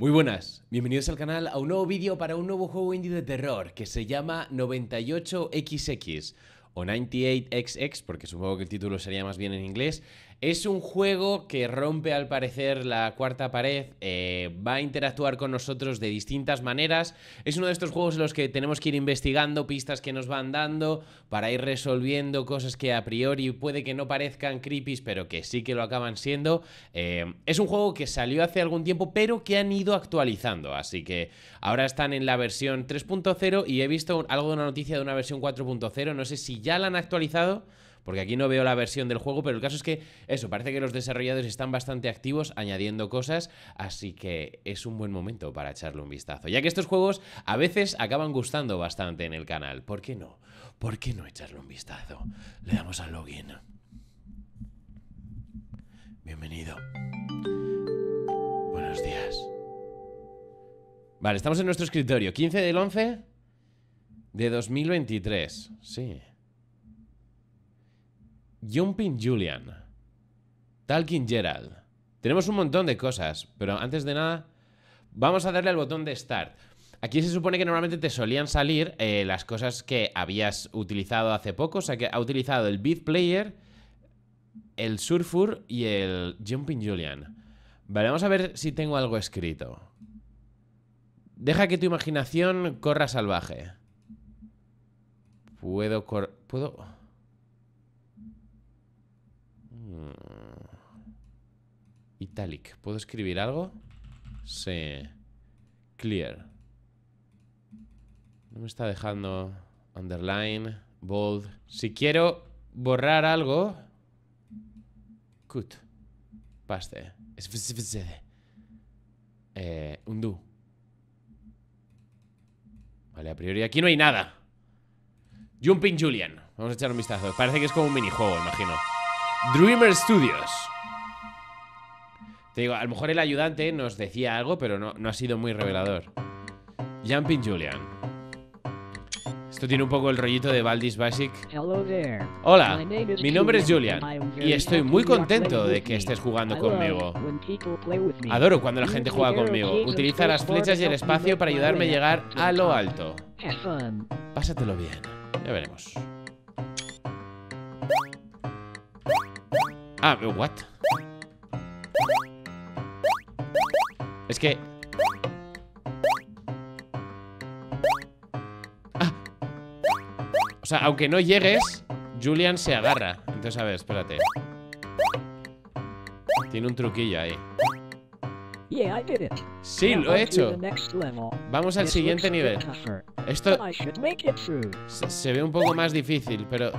Muy buenas, bienvenidos al canal a un nuevo vídeo para un nuevo juego indie de terror que se llama 98XX o 98XX porque supongo que el título sería más bien en inglés es un juego que rompe al parecer la cuarta pared, eh, va a interactuar con nosotros de distintas maneras. Es uno de estos juegos en los que tenemos que ir investigando pistas que nos van dando para ir resolviendo cosas que a priori puede que no parezcan creepy, pero que sí que lo acaban siendo. Eh, es un juego que salió hace algún tiempo, pero que han ido actualizando, así que ahora están en la versión 3.0 y he visto algo de una noticia de una versión 4.0, no sé si ya la han actualizado porque aquí no veo la versión del juego, pero el caso es que eso, parece que los desarrolladores están bastante activos añadiendo cosas, así que es un buen momento para echarle un vistazo, ya que estos juegos a veces acaban gustando bastante en el canal, ¿por qué no? ¿Por qué no echarle un vistazo? Le damos al login. Bienvenido. Buenos días. Vale, estamos en nuestro escritorio. 15 del 11 de 2023. Sí. Jumping Julian, Talking Gerald. Tenemos un montón de cosas, pero antes de nada, vamos a darle al botón de Start. Aquí se supone que normalmente te solían salir eh, las cosas que habías utilizado hace poco, o sea que ha utilizado el Beat Player, el Surfur y el Jumping Julian. Vale, vamos a ver si tengo algo escrito. Deja que tu imaginación corra salvaje. Puedo Puedo... Italic. ¿Puedo escribir algo? Sí. Clear. No me está dejando underline, bold. Si quiero borrar algo... Cut. Paste. Eh, undo. Vale, a priori aquí no hay nada. Jumping Julian. Vamos a echar un vistazo. Parece que es como un minijuego, imagino. Dreamer Studios. Te digo, a lo mejor el ayudante nos decía algo, pero no, ha sido muy revelador. Jumping Julian. Esto tiene un poco el rollito de Baldi's Basic. Hola, mi nombre es Julian y estoy muy contento de que estés jugando conmigo. Adoro cuando la gente juega conmigo. Utiliza las flechas y el espacio para ayudarme a llegar a lo alto. Pásatelo bien. Ya veremos. Ah, what? Es que... Ah. O sea, aunque no llegues, Julian se agarra. Entonces, a ver, espérate. Tiene un truquillo ahí. Sí, lo he hecho. Vamos al siguiente nivel. Esto se, ve un poco más difícil, pero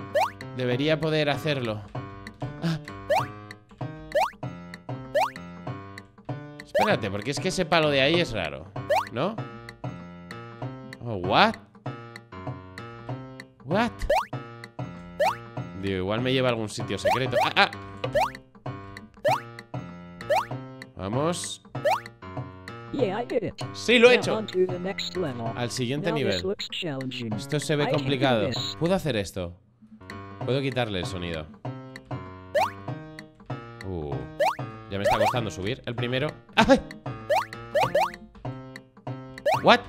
debería poder hacerlo. Ah. Espérate, porque es que ese palo de ahí es raro ¿No? Oh, what? What? Digo, igual me lleva a algún sitio secreto ¡Ah, ah! Vamos Sí, lo he hecho Al siguiente nivel Esto se ve complicado Puedo hacer esto Puedo quitarle el sonido Uh ya me está costando subir el primero. ¿What?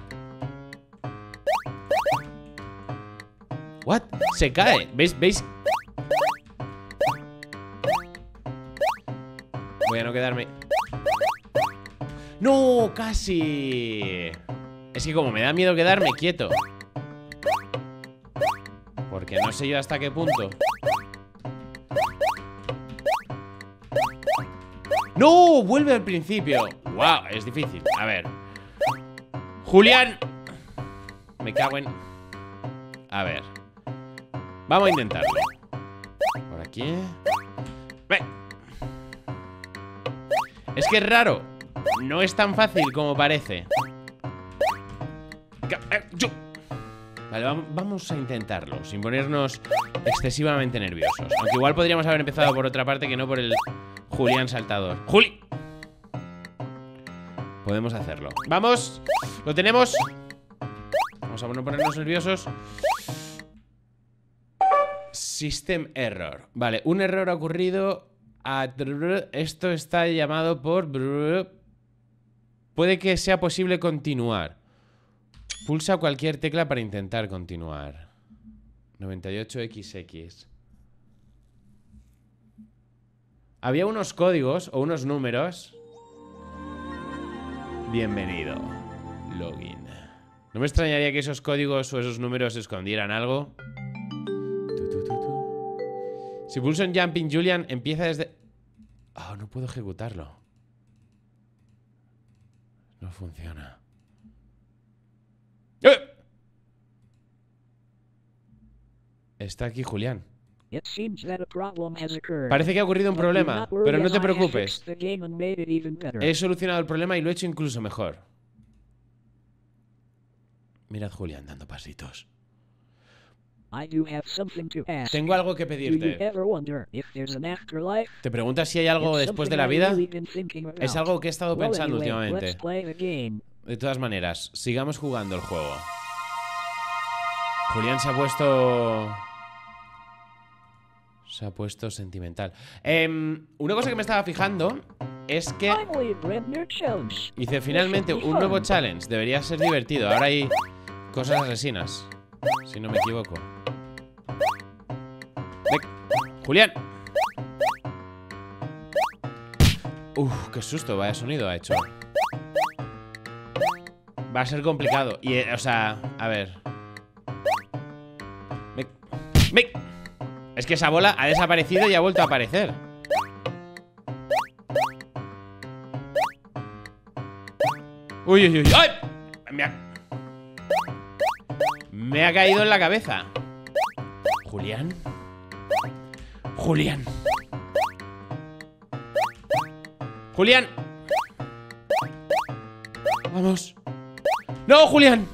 ¿What? Se cae. ¿Veis? ¿Veis? Voy a no quedarme. ¡No! ¡Casi! Es que como me da miedo quedarme quieto. Porque no sé yo hasta qué punto. ¡No! Vuelve al principio. ¡Wow! Es difícil. A ver. Julián. Me cago en... A ver. Vamos a intentarlo. Por aquí. Es que es raro. No es tan fácil como parece. Eh, vale, vamos a intentarlo, sin ponernos excesivamente nerviosos. Aunque igual podríamos haber empezado por otra parte que no por el Julián Saltador. ¡Juli! Podemos hacerlo. ¡Vamos! ¡Lo tenemos! Vamos a no ponernos nerviosos. System error. Vale, un error ha ocurrido. Esto está llamado por. Puede que sea posible continuar. Pulsa cualquier tecla para intentar continuar. 98XX. Había unos códigos o unos números. Bienvenido. Login. No me extrañaría que esos códigos o esos números escondieran algo. Si pulso en Jumping Julian, empieza desde... Ah, no puedo ejecutarlo. No funciona. ¡Eh! Está aquí Julian Parece que ha ocurrido un problema, pero no te preocupes. He solucionado el problema y lo he hecho incluso mejor. Mirad Julián dando pasitos. Tengo algo que pedirte. ¿Te preguntas si hay algo después de la vida? Es algo que he estado pensando últimamente. De todas maneras, sigamos jugando el juego. Julián se ha puesto se ha puesto sentimental. Em, una cosa que me estaba fijando es que... Hice finalmente un nuevo challenge. Debería ser divertido. Ahora hay cosas asesinas. Si no me equivoco. Julián. Uf, qué susto. Vaya sonido ha hecho. Va a ser complicado. Y, eh, o sea, a ver. Me... Me... Es que esa bola ha desaparecido y ha vuelto a aparecer Uy, uy, uy Me ha... Me ha caído en la cabeza Julián Julián Julián Vamos No, Julián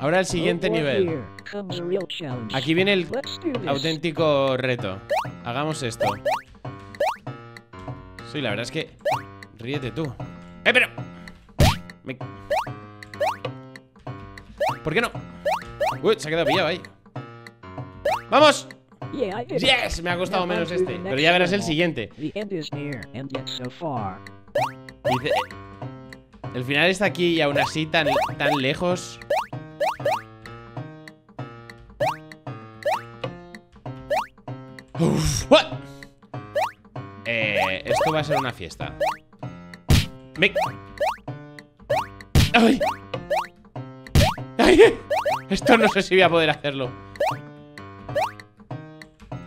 Ahora el siguiente nivel. Aquí viene el auténtico reto. Hagamos esto. Sí, la verdad es que... Ríete tú. ¡Eh, pero! ¿Por qué no? Uy, se ha quedado pillado ahí. ¡Vamos! ¡Yes! Me ha costado menos este. Pero ya verás el siguiente. Dice... El final está aquí y aún así tan, lejos. Eh, esto va a ser una fiesta. Esto no sé si voy a poder hacerlo.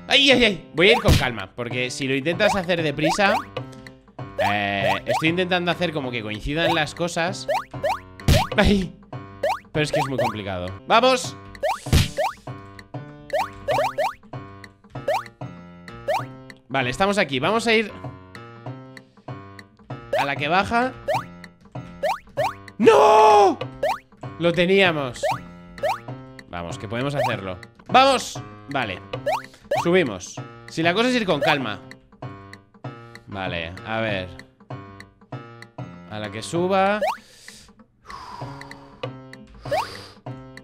¡Ay, ay, ay! Voy a ir con calma, porque si lo intentas hacer deprisa, eh, estoy intentando hacer como que coincidan las cosas. Pero es que es muy complicado. ¡Vamos! Vale, estamos aquí. Vamos a ir a la que baja. ¡No! Lo teníamos. Vamos, que podemos hacerlo. ¡Vamos! Vale. Subimos. Si la cosa es ir con calma. Vale, a ver. A la que suba.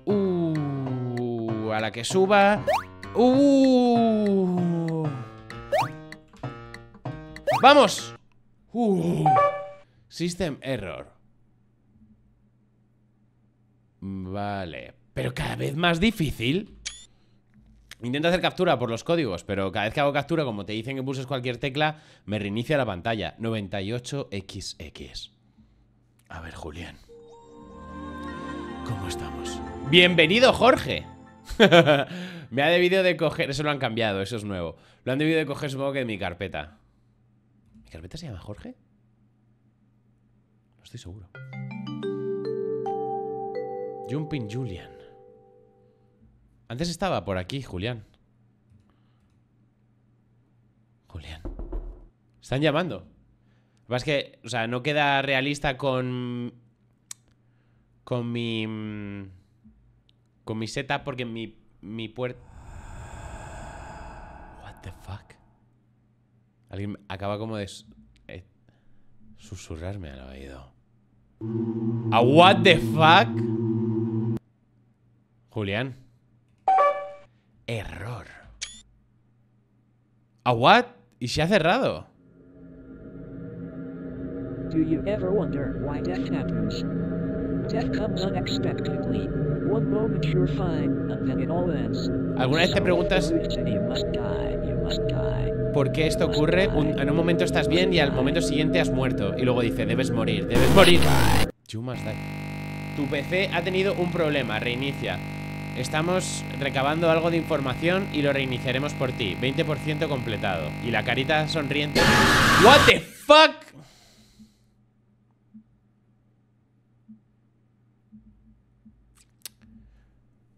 Uh, a la que suba. Uh. ¡Vamos! Uh. System error. Vale. Pero cada vez más difícil. Intento hacer captura por los códigos, pero cada vez que hago captura, como te dicen que pulses cualquier tecla, me reinicia la pantalla. 98XX. A ver, Julián. ¿Cómo estamos? ¡Bienvenido, Jorge! me ha debido de coger... Eso lo han cambiado, eso es nuevo. Lo han debido de coger, supongo que de mi carpeta. ¿Mi carpeta se llama Jorge? No estoy seguro. Jumping Julian. Antes estaba por aquí, Julián. Julián. Están llamando. Lo que es que, o sea, no queda realista con. Con mi. Con mi setup porque mi. Mi puerta. What the fuck? Alguien acaba como de. Eh, susurrarme al oído. ¿A what the fuck? Julián. Error. ¿A what? ¿Y se ha cerrado? ¿Alguna vez te preguntas por qué esto ocurre? en un momento estás bien y al momento siguiente has muerto. Y luego dice, debes morir, debes morir. Tu PC ha tenido un problema, reinicia. Estamos recabando algo de información y lo reiniciaremos por ti. 20% completado. Y la carita sonriente... What the fuck?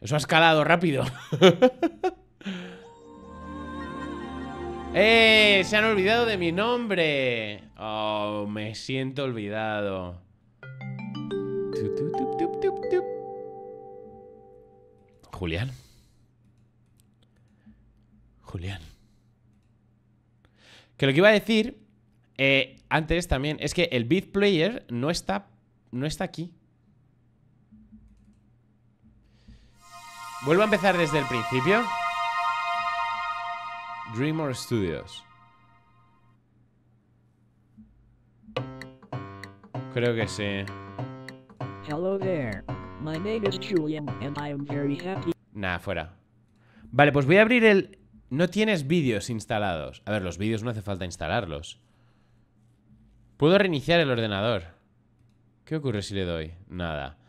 Eso ha escalado rápido. ¡Eh! Se han olvidado de mi nombre. Oh, me siento olvidado. Julián. Julián. Que lo que iba a decir eh, antes también es que el beat player no está, no está aquí. Vuelvo a empezar desde el principio. Dreamer Studios. Creo que sí. Hello there. My name is Julian and I am very happy Nada, fuera. Vale, pues voy a abrir el... No tienes vídeos instalados. A ver, los vídeos no hace falta instalarlos. Puedo reiniciar el ordenador. ¿Qué ocurre si le doy? Nada.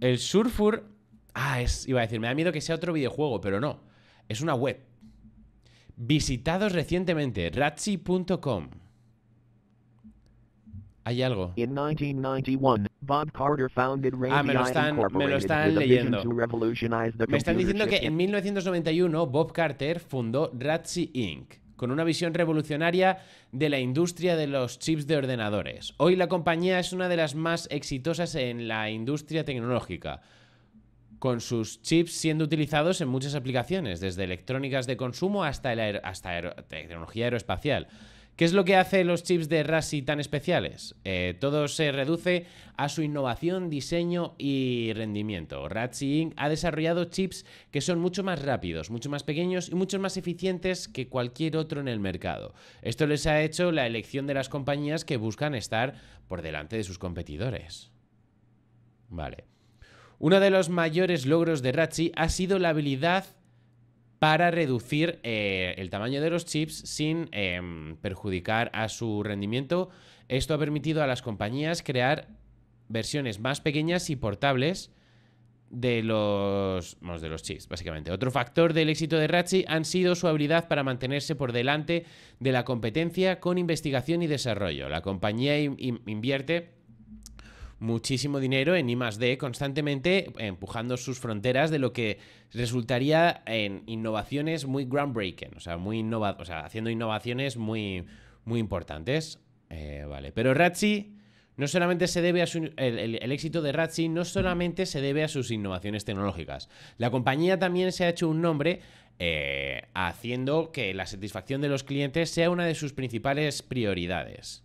El Surfur... Ah, es, iba a decir, me da miedo que sea otro videojuego, pero no. Es una web. Visitados recientemente, ratzi.com. Hay algo. En 1991, Bob Carter founded ah, me están, leyendo. Me están diciendo que en 1991 Bob Carter fundó Ratsy Inc., con una visión revolucionaria de la industria de los chips de ordenadores. Hoy la compañía es una de las más exitosas en la industria tecnológica, con sus chips siendo utilizados en muchas aplicaciones, desde electrónicas de consumo hasta, tecnología aeroespacial. ¿Qué es lo que hace los chips de Rassi tan especiales? Eh, todo se reduce a su innovación, diseño y rendimiento. Ratchi Inc. ha desarrollado chips que son mucho más rápidos, mucho más pequeños y mucho más eficientes que cualquier otro en el mercado. Esto les ha hecho la elección de las compañías que buscan estar por delante de sus competidores. Vale. Uno de los mayores logros de Ratchi ha sido la habilidad para reducir eh, el tamaño de los chips sin em, perjudicar a su rendimiento. Esto ha permitido a las compañías crear versiones más pequeñas y portables de los, de los chips, básicamente. Otro factor del éxito de Ratchi han sido su habilidad para mantenerse por delante de la competencia con investigación y desarrollo. La compañía invierte muchísimo dinero en I constantemente empujando sus fronteras de lo que resultaría en innovaciones muy groundbreaking, o sea, muy haciendo innovaciones muy, muy importantes. Eh, vale, pero Ratzi no solamente se debe a su, el, éxito de Ratzi no solamente se debe a sus innovaciones tecnológicas. La compañía también se ha hecho un nombre eh, haciendo que la satisfacción de los clientes sea una de sus principales prioridades.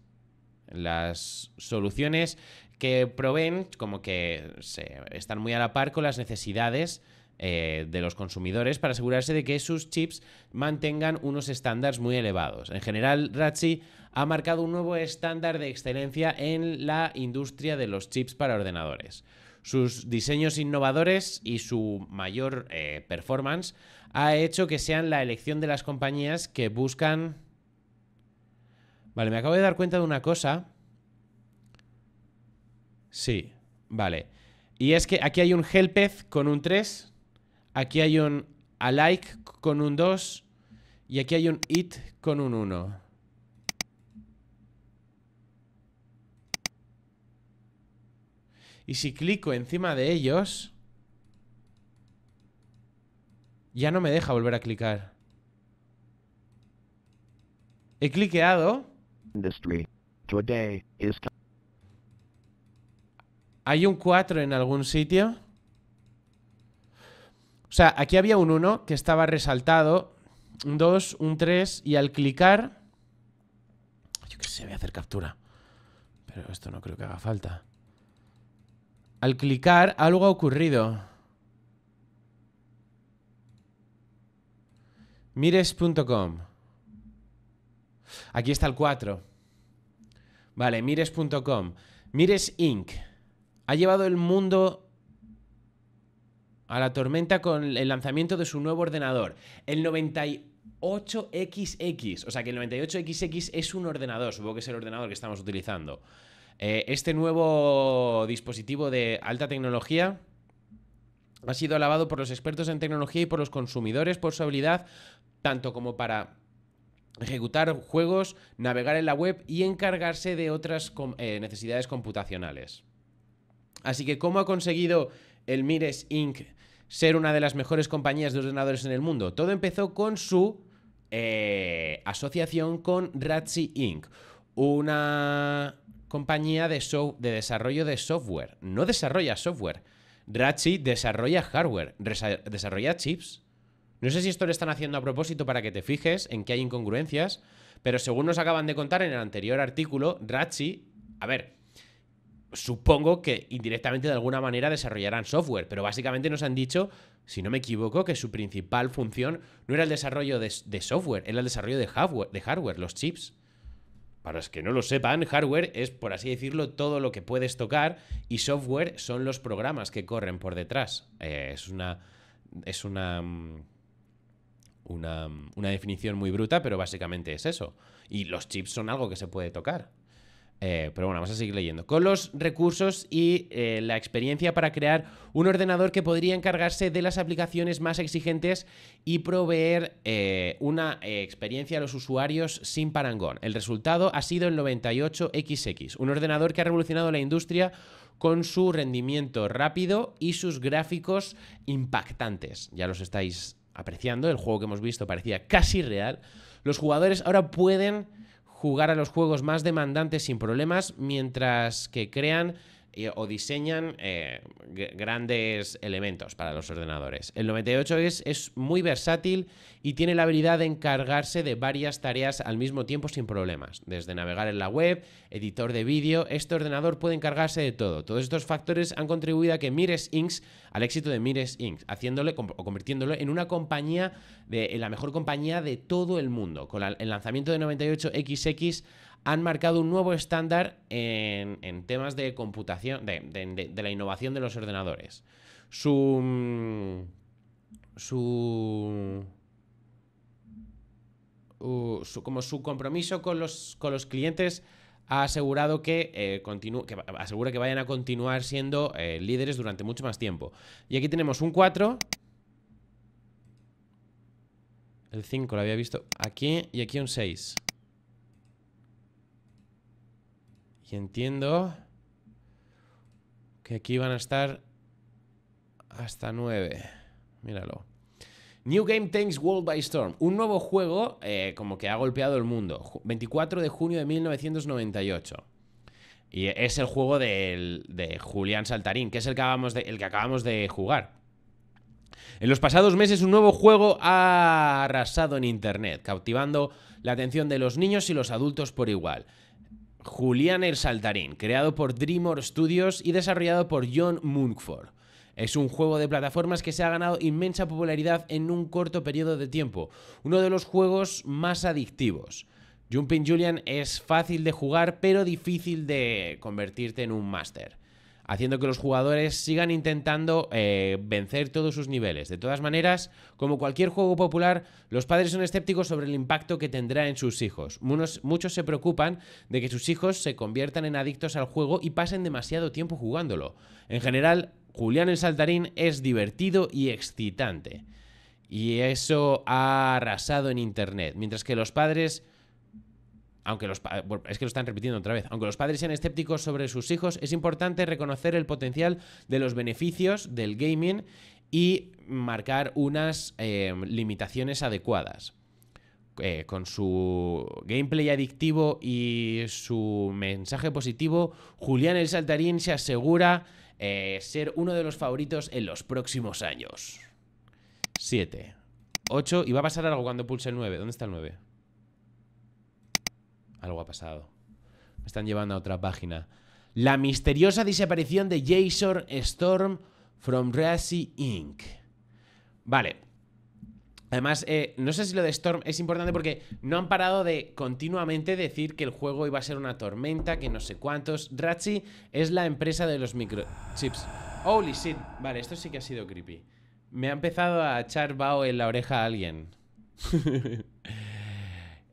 Las soluciones que proveen como que están muy a la par con las necesidades eh, de los consumidores para asegurarse de que sus chips mantengan unos estándares muy elevados. En general, Ratchi ha marcado un nuevo estándar de excelencia en la industria de los chips para ordenadores. Sus diseños innovadores y su mayor eh, performance ha hecho que sean la elección de las compañías que buscan... Vale, me acabo de dar cuenta de una cosa Sí, vale. Y es que aquí hay un helpeth con un 3, aquí hay un alike con un 2 y aquí hay un it con un 1. Y si clico encima de ellos, ya no me deja volver a clicar. He cliqueado. Hay un 4 en algún sitio. O sea, aquí había un 1 que estaba resaltado. Un 2, un 3. Y al clicar... Yo qué sé, voy a hacer captura. Pero esto no creo que haga falta. Al clicar, algo ha ocurrido. Mires.com. Aquí está el 4. Vale, mires.com. Mires Inc ha llevado el mundo a la tormenta con el lanzamiento de su nuevo ordenador. El 98XX, o sea que el 98XX es un ordenador, supongo que es el ordenador que estamos utilizando. Eh, este nuevo dispositivo de alta tecnología ha sido alabado por los expertos en tecnología y por los consumidores por su habilidad, tanto como para ejecutar juegos, navegar en la web y encargarse de otras eh, necesidades computacionales. Así que, ¿cómo ha conseguido el Mires Inc. ser una de las mejores compañías de ordenadores en el mundo? Todo empezó con su eh, asociación con Ratchi, Inc., una compañía de, desarrollo de software. No desarrolla software. Ratchi desarrolla hardware, desarrolla chips. No sé si esto lo están haciendo a propósito para que te fijes en que hay incongruencias, pero según nos acaban de contar en el anterior artículo, Ratchi. a ver, supongo que indirectamente de alguna manera desarrollarán software, pero básicamente nos han dicho, si no me equivoco, que su principal función no era el desarrollo de, software, era el desarrollo de hardware, de hardware, los chips. Para los que no lo sepan, hardware es, por así decirlo, todo lo que puedes tocar y software son los programas que corren por detrás. Eh, es una... Es una, mm, mm, una, definición muy bruta, pero básicamente es eso. Y los chips son algo que se puede tocar. Eh, pero bueno, vamos a seguir leyendo. Con los recursos y eh, la experiencia para crear un ordenador que podría encargarse de las aplicaciones más exigentes y proveer eh, una experiencia a los usuarios sin parangón. El resultado ha sido el 98XX, un ordenador que ha revolucionado la industria con su rendimiento rápido y sus gráficos impactantes. Ya los estáis apreciando, el juego que hemos visto parecía casi real. Los jugadores ahora pueden jugar a los juegos más demandantes sin problemas, mientras que crean o diseñan eh, grandes elementos para los ordenadores. El 98 es, es muy versátil y tiene la habilidad de encargarse de varias tareas al mismo tiempo sin problemas, desde navegar en la web, editor de vídeo, este ordenador puede encargarse de todo. Todos estos factores han contribuido a que Mires inks al éxito de Mires Inc., haciéndole o convirtiéndolo en una compañía, de, la mejor compañía de todo el mundo. Con el lanzamiento de 98XX han marcado un nuevo estándar en, temas de computación, de, la innovación de los ordenadores. Su. Mm, su. como su compromiso con los, con los clientes ha asegurado que, eh, asegura que vayan a continuar siendo eh, líderes durante mucho más tiempo. Y aquí tenemos un 4. El 5 lo había visto aquí y aquí un 6. Y entiendo que aquí van a estar hasta 9. Míralo. New Game Takes World by Storm. Un nuevo juego eh, como que ha golpeado el mundo. 24 de junio de 1998. Y es el juego de Julián Saltarín, que es el que, acabamos de, el que acabamos de jugar. En los pasados meses un nuevo juego ha arrasado en Internet, cautivando la atención de los niños y los adultos por igual. Julian el Saltarín, creado por Dreamor Studios y desarrollado por John Munkford. Es un juego de plataformas que se ha ganado inmensa popularidad en un corto periodo de tiempo, uno de los juegos más adictivos. Jumping Julian es fácil de jugar pero difícil de convertirte en un máster haciendo que los jugadores sigan intentando eh, vencer todos sus niveles. De todas maneras, como cualquier juego popular, los padres son escépticos sobre el impacto que tendrá en sus hijos. muchos se preocupan de que sus hijos se conviertan en adictos al juego y pasen demasiado tiempo jugándolo. En general, Julián el Saltarín es divertido y excitante. Y eso ha arrasado en Internet, mientras que los padres aunque los es que lo están repitiendo otra vez, aunque los padres sean escépticos sobre sus hijos, es importante reconocer el potencial de los beneficios del gaming y marcar unas eh, limitaciones adecuadas. Eh, con su gameplay adictivo y su mensaje positivo, Julián el Saltarín se asegura eh, ser uno de los favoritos en los próximos años. 7. 8. Y va a pasar algo cuando pulse el 9. ¿Dónde está el 9? Algo ha pasado. Me están llevando a otra página. La misteriosa desaparición de Jason Storm from Racy Inc. Vale. Además, eh, no sé si lo de Storm es importante porque no han parado de continuamente decir que el juego iba a ser una tormenta, que no sé cuántos. Ratchi es la empresa de los microchips. Holy shit. Vale, esto sí que ha sido creepy. Me ha empezado a echar bao en la oreja a alguien.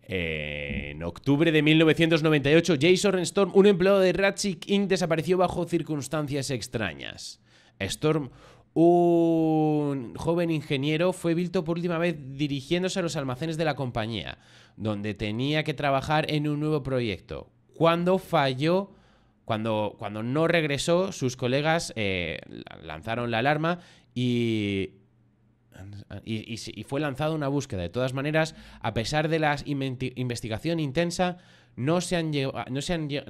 en octubre de 1998, Jason Storm, un empleado de Ratchet Inc., desapareció bajo circunstancias extrañas. Storm, un joven ingeniero, fue visto por última vez dirigiéndose a los almacenes de la compañía, donde tenía que trabajar en un nuevo proyecto. Cuando falló, cuando, cuando no regresó, sus colegas eh, lanzaron la alarma y y, fue lanzada una búsqueda. De todas maneras, a pesar de la investigación intensa, no se, han no, no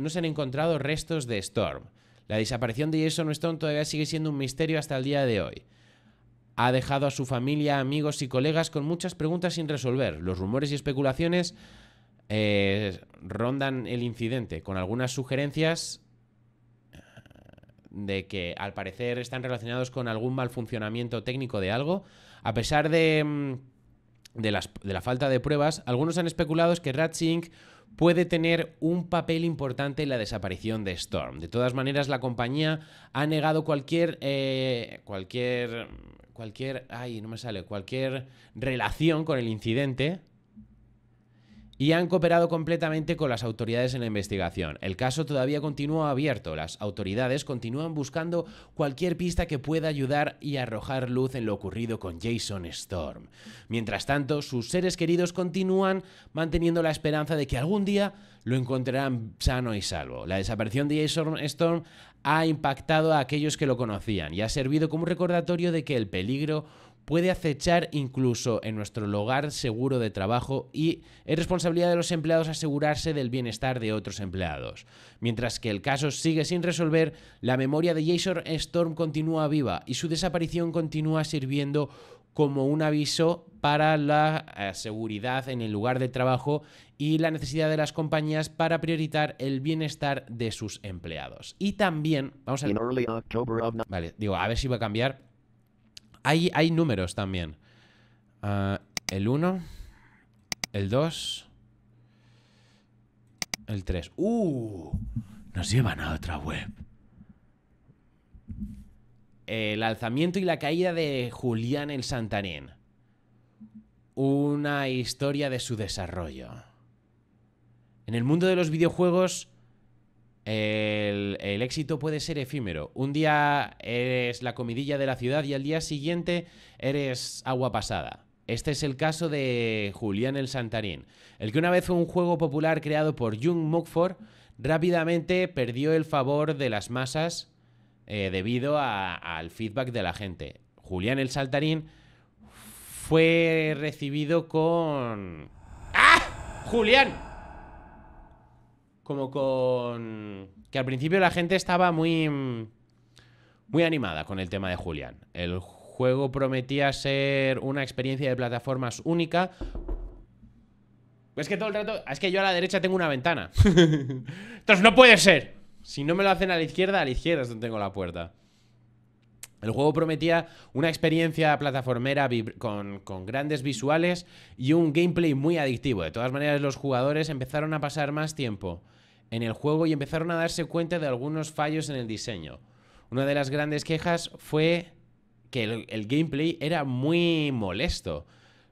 se han encontrado restos de Storm. La desaparición de Jason Stone todavía sigue siendo un misterio hasta el día de hoy. Ha dejado a su familia, amigos y colegas con muchas preguntas sin resolver. Los rumores y especulaciones eh, rondan el incidente, con algunas sugerencias eh, de que al parecer están relacionados con algún mal funcionamiento técnico de algo, a pesar de, mm, de, la falta de pruebas, algunos han especulado que Ratsync puede tener un papel importante en la desaparición de Storm. De todas maneras, la compañía ha negado cualquier. Eh, cualquier. cualquier. ay, no me sale. cualquier relación con el incidente y han cooperado completamente con las autoridades en la investigación. El caso todavía continúa abierto. Las autoridades continúan buscando cualquier pista que pueda ayudar y arrojar luz en lo ocurrido con Jason Storm. Mientras tanto, sus seres queridos continúan manteniendo la esperanza de que algún día lo encontrarán sano y salvo. La desaparición de Jason Storm ha impactado a aquellos que lo conocían y ha servido como un recordatorio de que el peligro puede acechar incluso en nuestro lugar seguro de trabajo y es responsabilidad de los empleados asegurarse del bienestar de otros empleados. Mientras que el caso sigue sin resolver, la memoria de Jason Storm continúa viva y su desaparición continúa sirviendo como un aviso para la eh, seguridad en el lugar de trabajo y la necesidad de las compañías para priorizar el bienestar de sus empleados. Y también, vamos a... Vale, digo, a ver si va a cambiar hay, números también. Ah, el 1, el 2, el 3. ¡Uh! Nos llevan a otra web. El alzamiento y la caída de Julián el Santarín. Una historia de su desarrollo. En el mundo de los videojuegos el, éxito puede ser efímero. Un día eres la comidilla de la ciudad y al día siguiente eres agua pasada. Este es el caso de Julián el Santarín, el que una vez fue un juego popular creado por Jung Mugford, rápidamente perdió el favor de las masas eh, debido al feedback de la gente. Julián el Santarín fue recibido con... ¡Ah! ¡Julián! como con... que al principio la gente estaba muy... muy animada con el tema de Julián. El juego prometía ser una experiencia de plataformas única. Es que todo el rato... Es que yo a la derecha tengo una ventana. Entonces no puede ser. Si no me lo hacen a la izquierda, a la izquierda es donde tengo la puerta. El juego prometía una experiencia plataformera con, con, grandes visuales y un gameplay muy adictivo. De todas maneras, los jugadores empezaron a pasar más tiempo en el juego y empezaron a darse cuenta de algunos fallos en el diseño. Una de las grandes quejas fue que el, gameplay era muy molesto.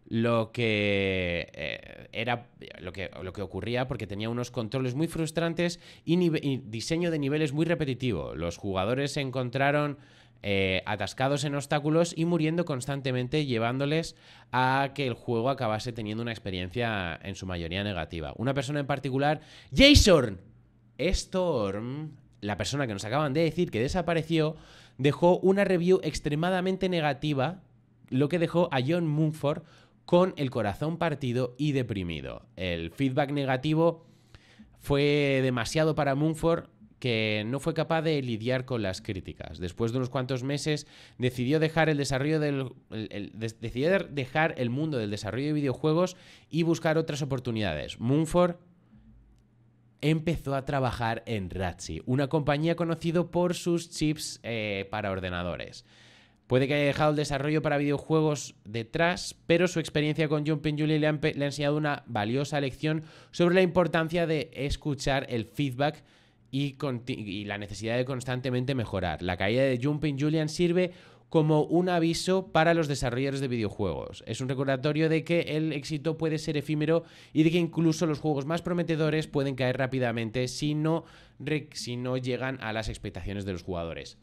Lo que eh, era lo que, lo que, ocurría porque tenía unos controles muy frustrantes y, diseño de niveles muy repetitivo. Los jugadores se encontraron eh, atascados en obstáculos y muriendo constantemente, llevándoles a que el juego acabase teniendo una experiencia en su mayoría negativa. Una persona en particular, Jason, Storm, la persona que nos acaban de decir que desapareció, dejó una review extremadamente negativa, lo que dejó a John Mumford con el corazón partido y deprimido. El feedback negativo fue demasiado para Mumford que no fue capaz de lidiar con las críticas. Después de unos cuantos meses decidió dejar el desarrollo del decidió dejar el mundo del desarrollo de videojuegos y buscar otras oportunidades. Mumford empezó a trabajar en Ratchi, una compañía conocida por sus chips eh, para ordenadores. Puede que haya dejado el desarrollo para videojuegos detrás, pero su experiencia con Jumping Julian le, ha enseñado una valiosa lección sobre la importancia de escuchar el feedback y, y, la necesidad de constantemente mejorar. La caída de Jumping Julian sirve como un aviso para los desarrolladores de videojuegos. Es un recordatorio de que el éxito puede ser efímero y de que incluso los juegos más prometedores pueden caer rápidamente si no, si no llegan a las expectaciones de los jugadores.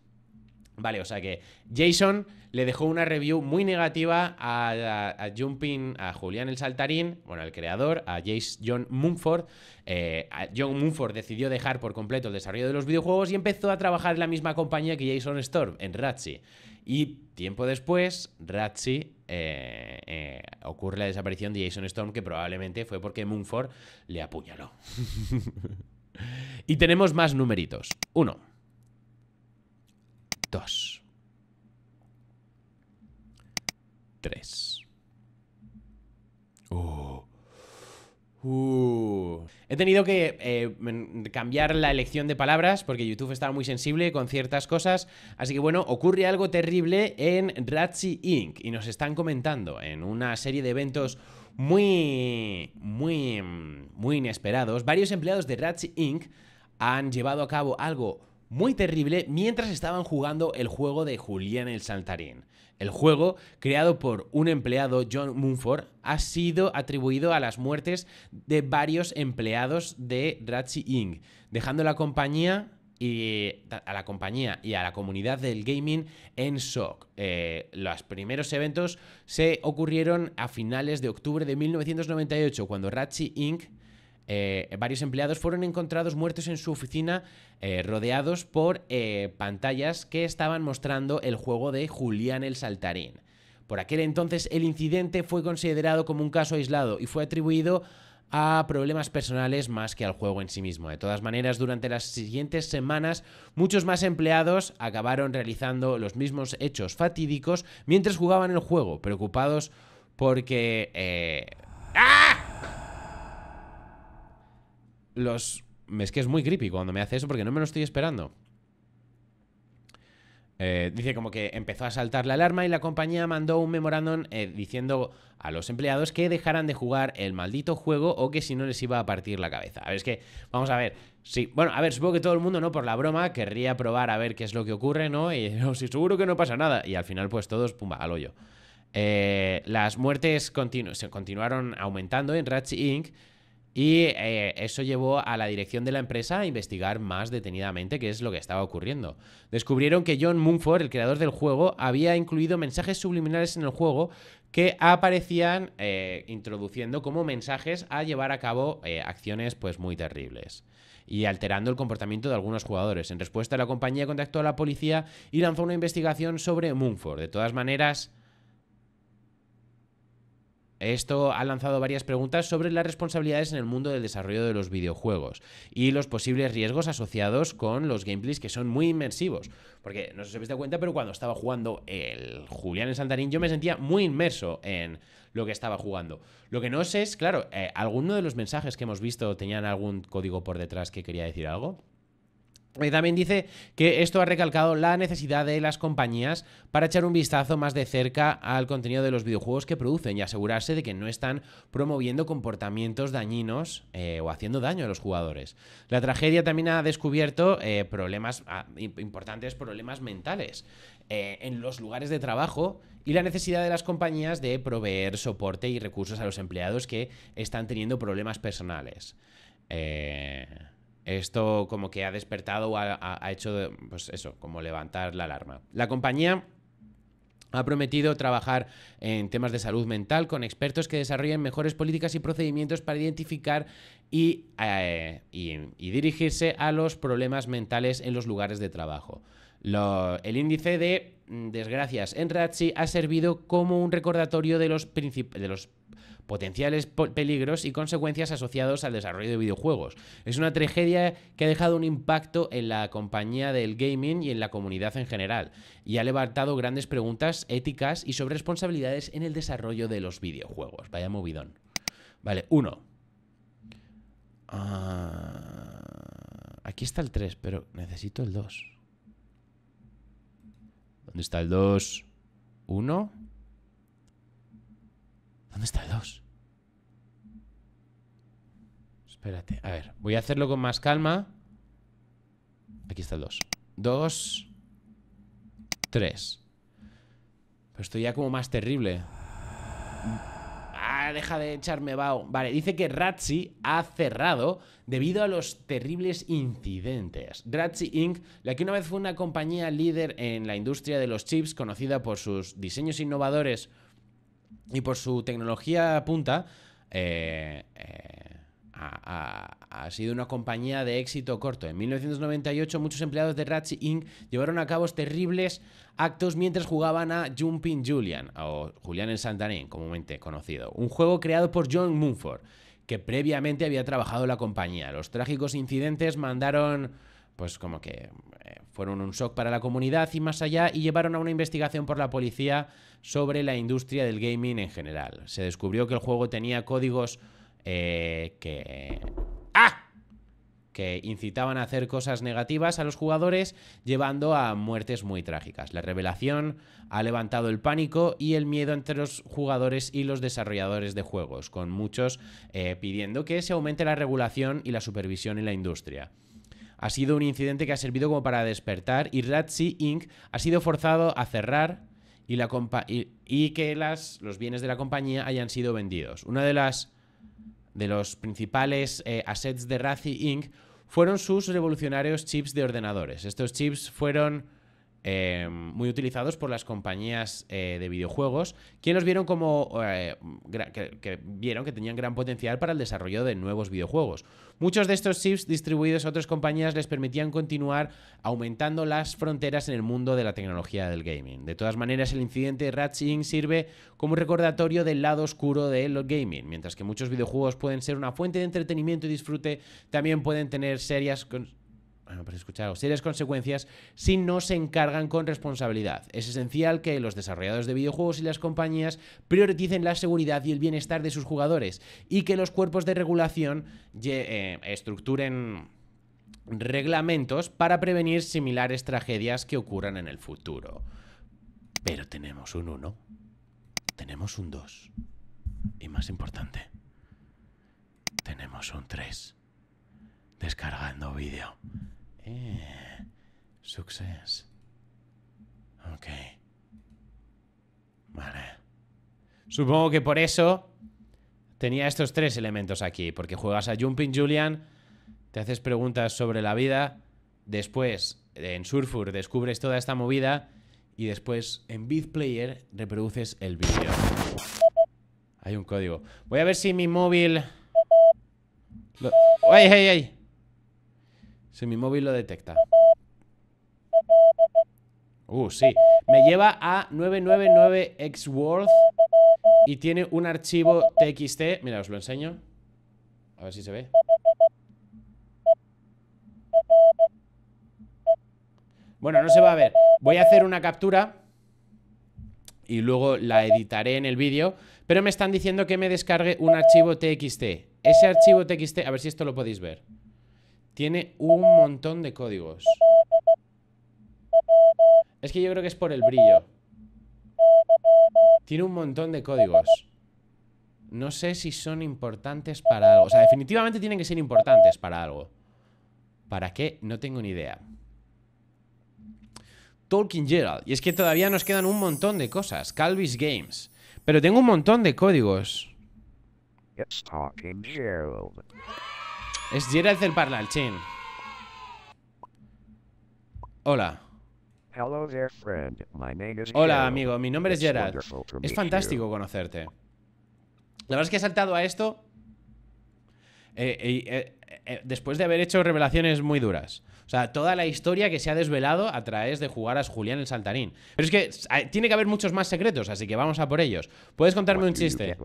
Vale, o sea que Jason le dejó una review muy negativa a, Jumping, a Julián el Saltarín, bueno, al creador, a Jason John Mumford. Eh, John Mumford decidió dejar por completo el desarrollo de los videojuegos y empezó a trabajar en la misma compañía que Jason Storm, en Ratzi. Y tiempo después, Ratzi eh, eh, ocurre la desaparición de Jason Storm, que probablemente fue porque Moonford le apuñaló. y tenemos más numeritos. Uno. Dos. Tres. ¡Oh! Uh. he tenido que eh, cambiar la elección de palabras porque YouTube estaba muy sensible con ciertas cosas. Así que bueno, ocurre algo terrible en Ratzi Inc. Y nos están comentando en una serie de eventos muy, muy, muy inesperados. Varios empleados de Ratzi Inc. han llevado a cabo algo muy terrible mientras estaban jugando el juego de Julián el Saltarín. El juego, creado por un empleado John Munford, ha sido atribuido a las muertes de varios empleados de Ratchet Inc., dejando la compañía y a la compañía y a la comunidad del gaming en shock. Eh, los primeros eventos se ocurrieron a finales de octubre de 1998, cuando Ratchet Inc. Eh, varios empleados fueron encontrados muertos en su oficina eh, rodeados por eh, pantallas que estaban mostrando el juego de Julián el Saltarín. Por aquel entonces el incidente fue considerado como un caso aislado y fue atribuido a problemas personales más que al juego en sí mismo. De todas maneras, durante las siguientes semanas, muchos más empleados acabaron realizando los mismos hechos fatídicos mientras jugaban el juego, preocupados porque... ¡Ah! los... Es que es muy creepy cuando me hace eso porque no me lo estoy esperando. Eh, dice como que empezó a saltar la alarma y la compañía mandó un memorándum eh, diciendo a los empleados que dejaran de jugar el maldito juego o que si no les iba a partir la cabeza. A ver, es que, vamos a ver, sí, bueno, a ver, supongo que todo el mundo, ¿no? Por la broma, querría probar a ver qué es lo que ocurre, ¿no? Y seguro que no pasa nada. Y al final, pues todos, pumba, al hoyo. Eh, las muertes se continuaron aumentando en Ratchet Inc. Y eh, eso llevó a la dirección de la empresa a investigar más detenidamente qué es lo que estaba ocurriendo. Descubrieron que John Mumford, el creador del juego, había incluido mensajes subliminales en el juego que aparecían eh, introduciendo como mensajes a llevar a cabo eh, acciones pues muy terribles y alterando el comportamiento de algunos jugadores. En respuesta, la compañía contactó a la policía y lanzó una investigación sobre Mumford. De todas maneras, esto ha lanzado varias preguntas sobre las responsabilidades en el mundo del desarrollo de los videojuegos y los posibles riesgos asociados con los gameplays que son muy inmersivos. Porque no sé si os habéis dado cuenta, pero cuando estaba jugando el Julián en Santarín, yo me sentía muy inmerso en lo que estaba jugando. Lo que no sé es, claro, eh, ¿alguno de los mensajes que hemos visto tenían algún código por detrás que quería decir algo? también dice que esto ha recalcado la necesidad de las compañías para echar un vistazo más de cerca al contenido de los videojuegos que producen y asegurarse de que no están promoviendo comportamientos dañinos eh, o haciendo daño a los jugadores. La tragedia también ha descubierto eh, problemas, ah, importantes problemas mentales eh, en los lugares de trabajo y la necesidad de las compañías de proveer soporte y recursos a los empleados que están teniendo problemas personales. Eh esto como que ha despertado o ha, hecho, pues eso, como levantar la alarma. La compañía ha prometido trabajar en temas de salud mental con expertos que desarrollen mejores políticas y procedimientos para identificar y, eh, y, dirigirse a los problemas mentales en los lugares de trabajo. el índice de mm, desgracias en Ratzi ha servido como un recordatorio de los, de los potenciales peligros y consecuencias asociados al desarrollo de videojuegos. Es una tragedia que ha dejado un impacto en la compañía del gaming y en la comunidad en general, y ha levantado grandes preguntas éticas y sobre responsabilidades en el desarrollo de los videojuegos. Vaya movidón. Vale, uno. Ah, aquí está el 3, pero necesito el 2. ¿Dónde está el 2? uno ¿Dónde está el 2? Espérate, a ver, voy a hacerlo con más calma. Aquí está el 2. 2, 3. Pero estoy ya como más terrible. Ah, deja de echarme bao. Vale, dice que Ratzi ha cerrado debido a los terribles incidentes. Ratzi Inc., la que una vez fue una compañía líder en la industria de los chips, conocida por sus diseños innovadores y por su tecnología punta, eh, eh, ha, sido una compañía de éxito corto. En 1998 muchos empleados de Ratchet Inc. llevaron a cabo terribles actos mientras jugaban a Jumping Julian, o Julian en Santarín, comúnmente conocido, un juego creado por John Munford, que previamente había trabajado la compañía. Los trágicos incidentes mandaron pues como que eh, fueron un shock para la comunidad y más allá y llevaron a una investigación por la policía sobre la industria del gaming en general. Se descubrió que el juego tenía códigos eh, que... ¡Ah! que incitaban a hacer cosas negativas a los jugadores, llevando a muertes muy trágicas. La revelación ha levantado el pánico y el miedo entre los jugadores y los desarrolladores de juegos, con muchos eh, pidiendo que se aumente la regulación y la supervisión en la industria. Ha sido un incidente que ha servido como para despertar y Ratzi Inc. ha sido forzado a cerrar y, que los bienes de la compañía hayan sido vendidos. Una de las de los principales eh, assets de Razi Inc. fueron sus revolucionarios chips de ordenadores. Estos chips fueron Em, muy utilizados por las compañías eh, de videojuegos, quienes vieron como eh, que, vieron que tenían gran potencial para el desarrollo de nuevos videojuegos. Muchos de estos chips distribuidos a otras compañías les permitían continuar aumentando las fronteras en el mundo de la tecnología del gaming. De todas maneras, el incidente de Ratching sirve como un recordatorio del lado oscuro del gaming, mientras que muchos videojuegos pueden ser una fuente de entretenimiento y disfrute, también pueden tener serias bueno, pues escuchado, serias consecuencias si no se encargan con responsabilidad. Es esencial que los desarrolladores de videojuegos y las compañías prioricen la seguridad y el bienestar de sus jugadores y que los cuerpos de regulación eh, estructuren reglamentos para prevenir similares tragedias que ocurran en el futuro. Pero tenemos un 1, tenemos un 2 y más importante, tenemos un 3 descargando vídeo eh, success. Ok. Vale. Supongo que por eso tenía estos tres elementos aquí. Porque juegas a Jumping Julian, te haces preguntas sobre la vida, después en Surfur descubres toda esta movida y después en Player reproduces el vídeo. Hay un código. Voy a ver si mi móvil... ay, ay! Si mi móvil lo detecta. Uh, sí. Me lleva a 999xworth y tiene un archivo txt. Mira, os lo enseño. A ver si se ve. Bueno, no se va a ver. Voy a hacer una captura y luego la editaré en el vídeo. Pero me están diciendo que me descargue un archivo txt. Ese archivo txt, a ver si esto lo podéis ver. Tiene un montón de códigos. Es que yo creo que es por el brillo. Tiene un montón de códigos. No sé si son importantes para algo. O sea, definitivamente tienen que ser importantes para algo. ¿Para qué? No tengo ni idea. Talking Gerald. Y es que todavía nos quedan un montón de cosas. Calvis Games. Pero tengo un montón de códigos. Gerald. Es Gerald del Chin. Hola. Hola, amigo. Mi nombre es Gerald. Es fantástico conocerte. La verdad es que he saltado a esto eh, eh, eh, después de haber hecho revelaciones muy duras. O sea, toda la historia que se ha desvelado a través de jugar a Julián el Saltarín. Pero es que tiene que haber muchos más secretos, así que vamos a por ellos. ¿Puedes contarme un chiste?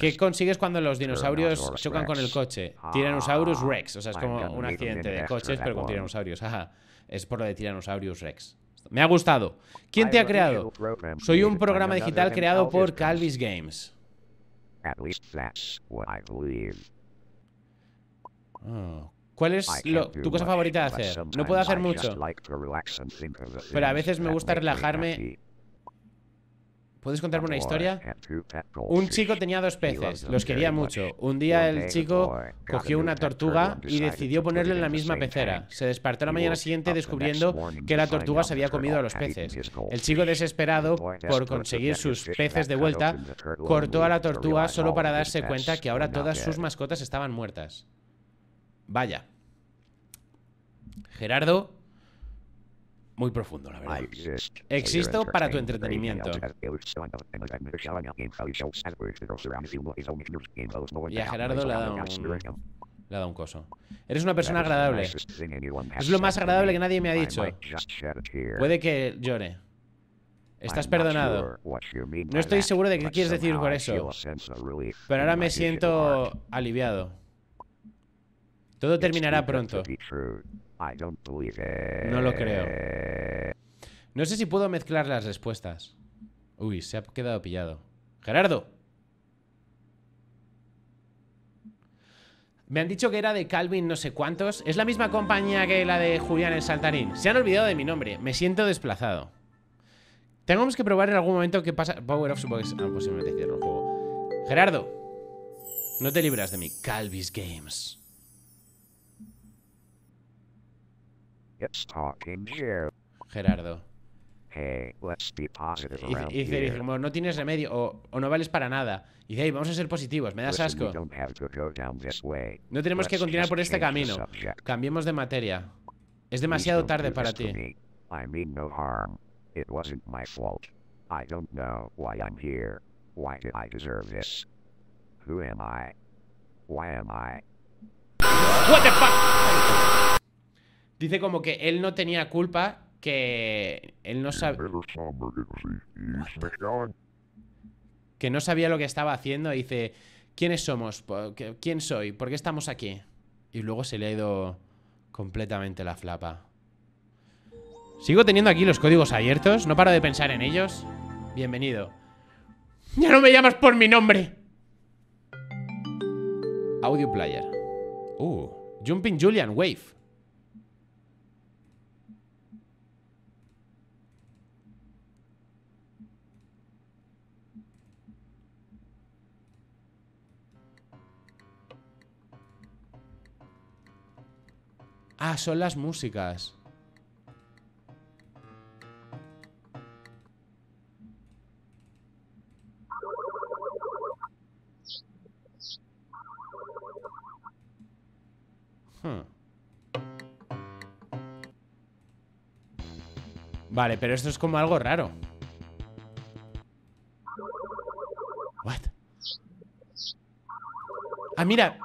¿Qué consigues cuando los dinosaurios chocan con el coche? Tiranosaurus Rex. O sea, es como un accidente de coches, pero con tiranosaurios. Ajá. Es por lo de Tiranosaurus Rex. Me ha gustado. ¿Quién te ha creado? Soy un programa digital creado por Calvis Games. Oh. ¿Cuál es tu cosa favorita de hacer? No puedo hacer mucho. Pero a veces me gusta relajarme ¿Puedes contarme una historia? Un chico tenía dos peces, los quería mucho. Un día el chico cogió una tortuga y decidió ponerle en la misma pecera. Se despertó la mañana siguiente descubriendo que la tortuga se había comido a los peces. El chico desesperado por conseguir sus peces de vuelta, cortó a la tortuga solo para darse cuenta que ahora todas sus mascotas estaban muertas. Vaya. Gerardo muy profundo, la verdad. Existo para tu entretenimiento. Y a Gerardo le ha dado un, coso. Eres una persona agradable. Es lo más agradable que nadie me ha dicho. Puede que llore. Estás perdonado. No estoy seguro de qué quieres decir por eso. Pero ahora me siento aliviado. Todo terminará pronto. No lo creo. No sé si puedo mezclar las respuestas. Uy, se ha quedado pillado. Gerardo. Me han dicho que era de Calvin no sé cuántos. Es la misma compañía que la de Julián el Saltarín. Se han olvidado de mi nombre. Me siento desplazado. Tenemos que probar en algún momento qué pasa. Power of posiblemente ah, pues cierro el juego. Gerardo. No te libras de mí. Calvis Games. Gerardo. y, dice, no tienes remedio o, no vales para nada. Y dice, vamos a ser positivos, me das asco. no tenemos que continuar por este camino. Cambiemos de materia. Es demasiado tarde para ti. What the fuck? Dice como que él no tenía culpa, que él no sabía... Que no sabía lo que estaba haciendo. dice, ¿quiénes somos? ¿Quién soy? ¿Por qué estamos aquí? Y luego se le ha ido completamente la flapa. Sigo teniendo aquí los códigos abiertos. No paro de pensar en ellos. Bienvenido. ¡Ya no me llamas por mi nombre! Audio Player. Uh, Jumping Julian Wave. Ah, son las músicas. Hmm. Vale, pero esto es como algo raro. What? Ah, mira,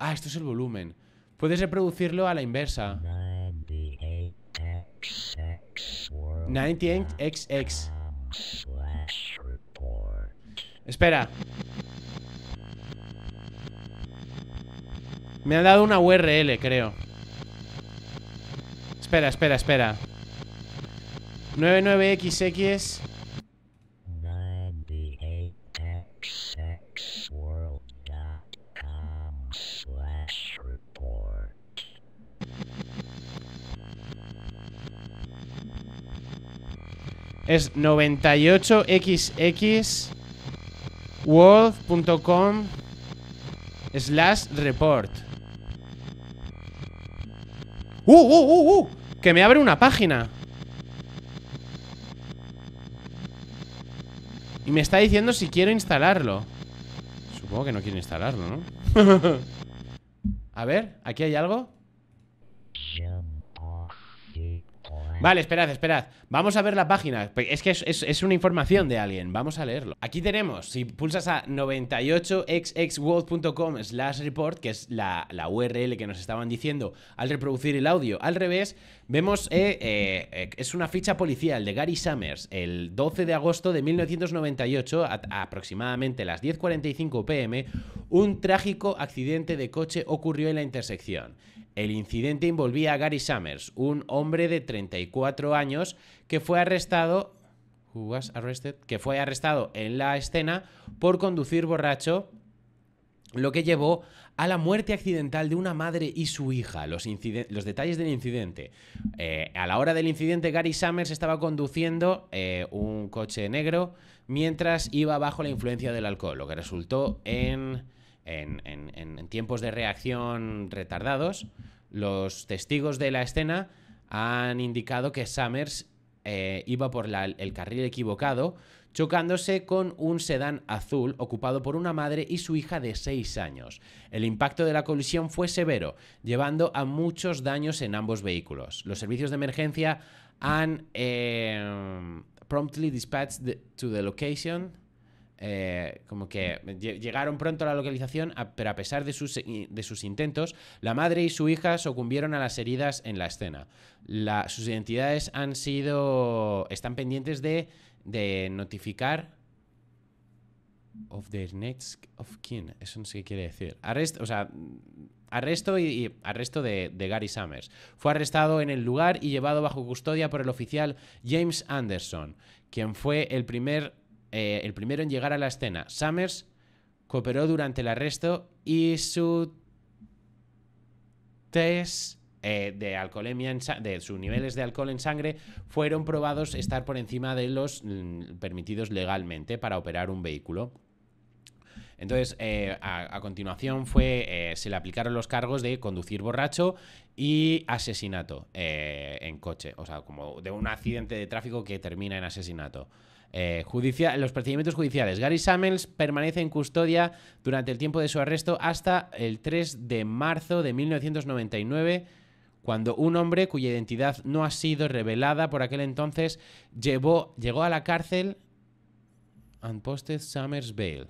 Ah, esto es el volumen. Puedes reproducirlo a la inversa. 98xx. Espera. Me han dado una URL, creo. Espera, espera, espera. 99xx. Es 98xxworld.com slash report. ¡Uh, uh, uh, uh! Que me abre una página. Y me está diciendo si quiero instalarlo. Supongo que no quiero instalarlo, ¿no? A ver, ¿aquí hay algo? Vale, esperad, esperad. Vamos a ver la página. Es que es, una información de alguien. Vamos a leerlo. Aquí tenemos, si pulsas a 98xxworld.com slash report, que es la, URL que nos estaban diciendo al reproducir el audio al revés, vemos, eh, eh, eh, es una ficha policial de Gary Summers, el 12 de agosto de 1998, a, a aproximadamente las 10.45 pm, un trágico accidente de coche ocurrió en la intersección. El incidente envolvía a Gary Summers, un hombre de 34 años que fue arrestado que fue arrestado en la escena por conducir borracho, lo que llevó a la muerte accidental de una madre y su hija. Los, detalles del incidente. Eh, a la hora del incidente, Gary Summers estaba conduciendo eh, un coche negro mientras iba bajo la influencia del alcohol, lo que resultó en en, tiempos de reacción retardados, los testigos de la escena han indicado que Summers eh, iba por el carril equivocado, chocándose con un sedán azul ocupado por una madre y su hija de 6 años. El impacto de la colisión fue severo, llevando a muchos daños en ambos vehículos. Los servicios de emergencia han eh, promptly dispatched to the location eh, como que llegaron pronto a la localización, pero a pesar eh, de sus, intentos, la madre y su hija sucumbieron a las heridas en la escena. sus identidades han sido. están pendientes de, notificar of the next of kin. Eso no sé qué quiere decir. Arresto, o sea, arresto y, arresto de, Gary Summers. Fue arrestado en el lugar y llevado bajo custodia por el oficial James Anderson, quien fue el primer eh, el primero en llegar a la escena. Summers cooperó durante el arresto y su test eh, de alcoholemia de sus niveles de alcohol en sangre fueron probados estar por encima de los mm, permitidos legalmente para operar un vehículo. Entonces, eh, a, continuación fue, se le aplicaron los cargos de conducir borracho y asesinato en coche, o sea, como de un accidente de tráfico que termina en asesinato eh, los procedimientos judiciales. Gary Samuels permanece en custodia durante el tiempo de su arresto hasta el 3 de marzo de 1999 cuando un hombre cuya identidad no ha sido revelada por aquel entonces llevó, llegó a la cárcel and posted Summers bail.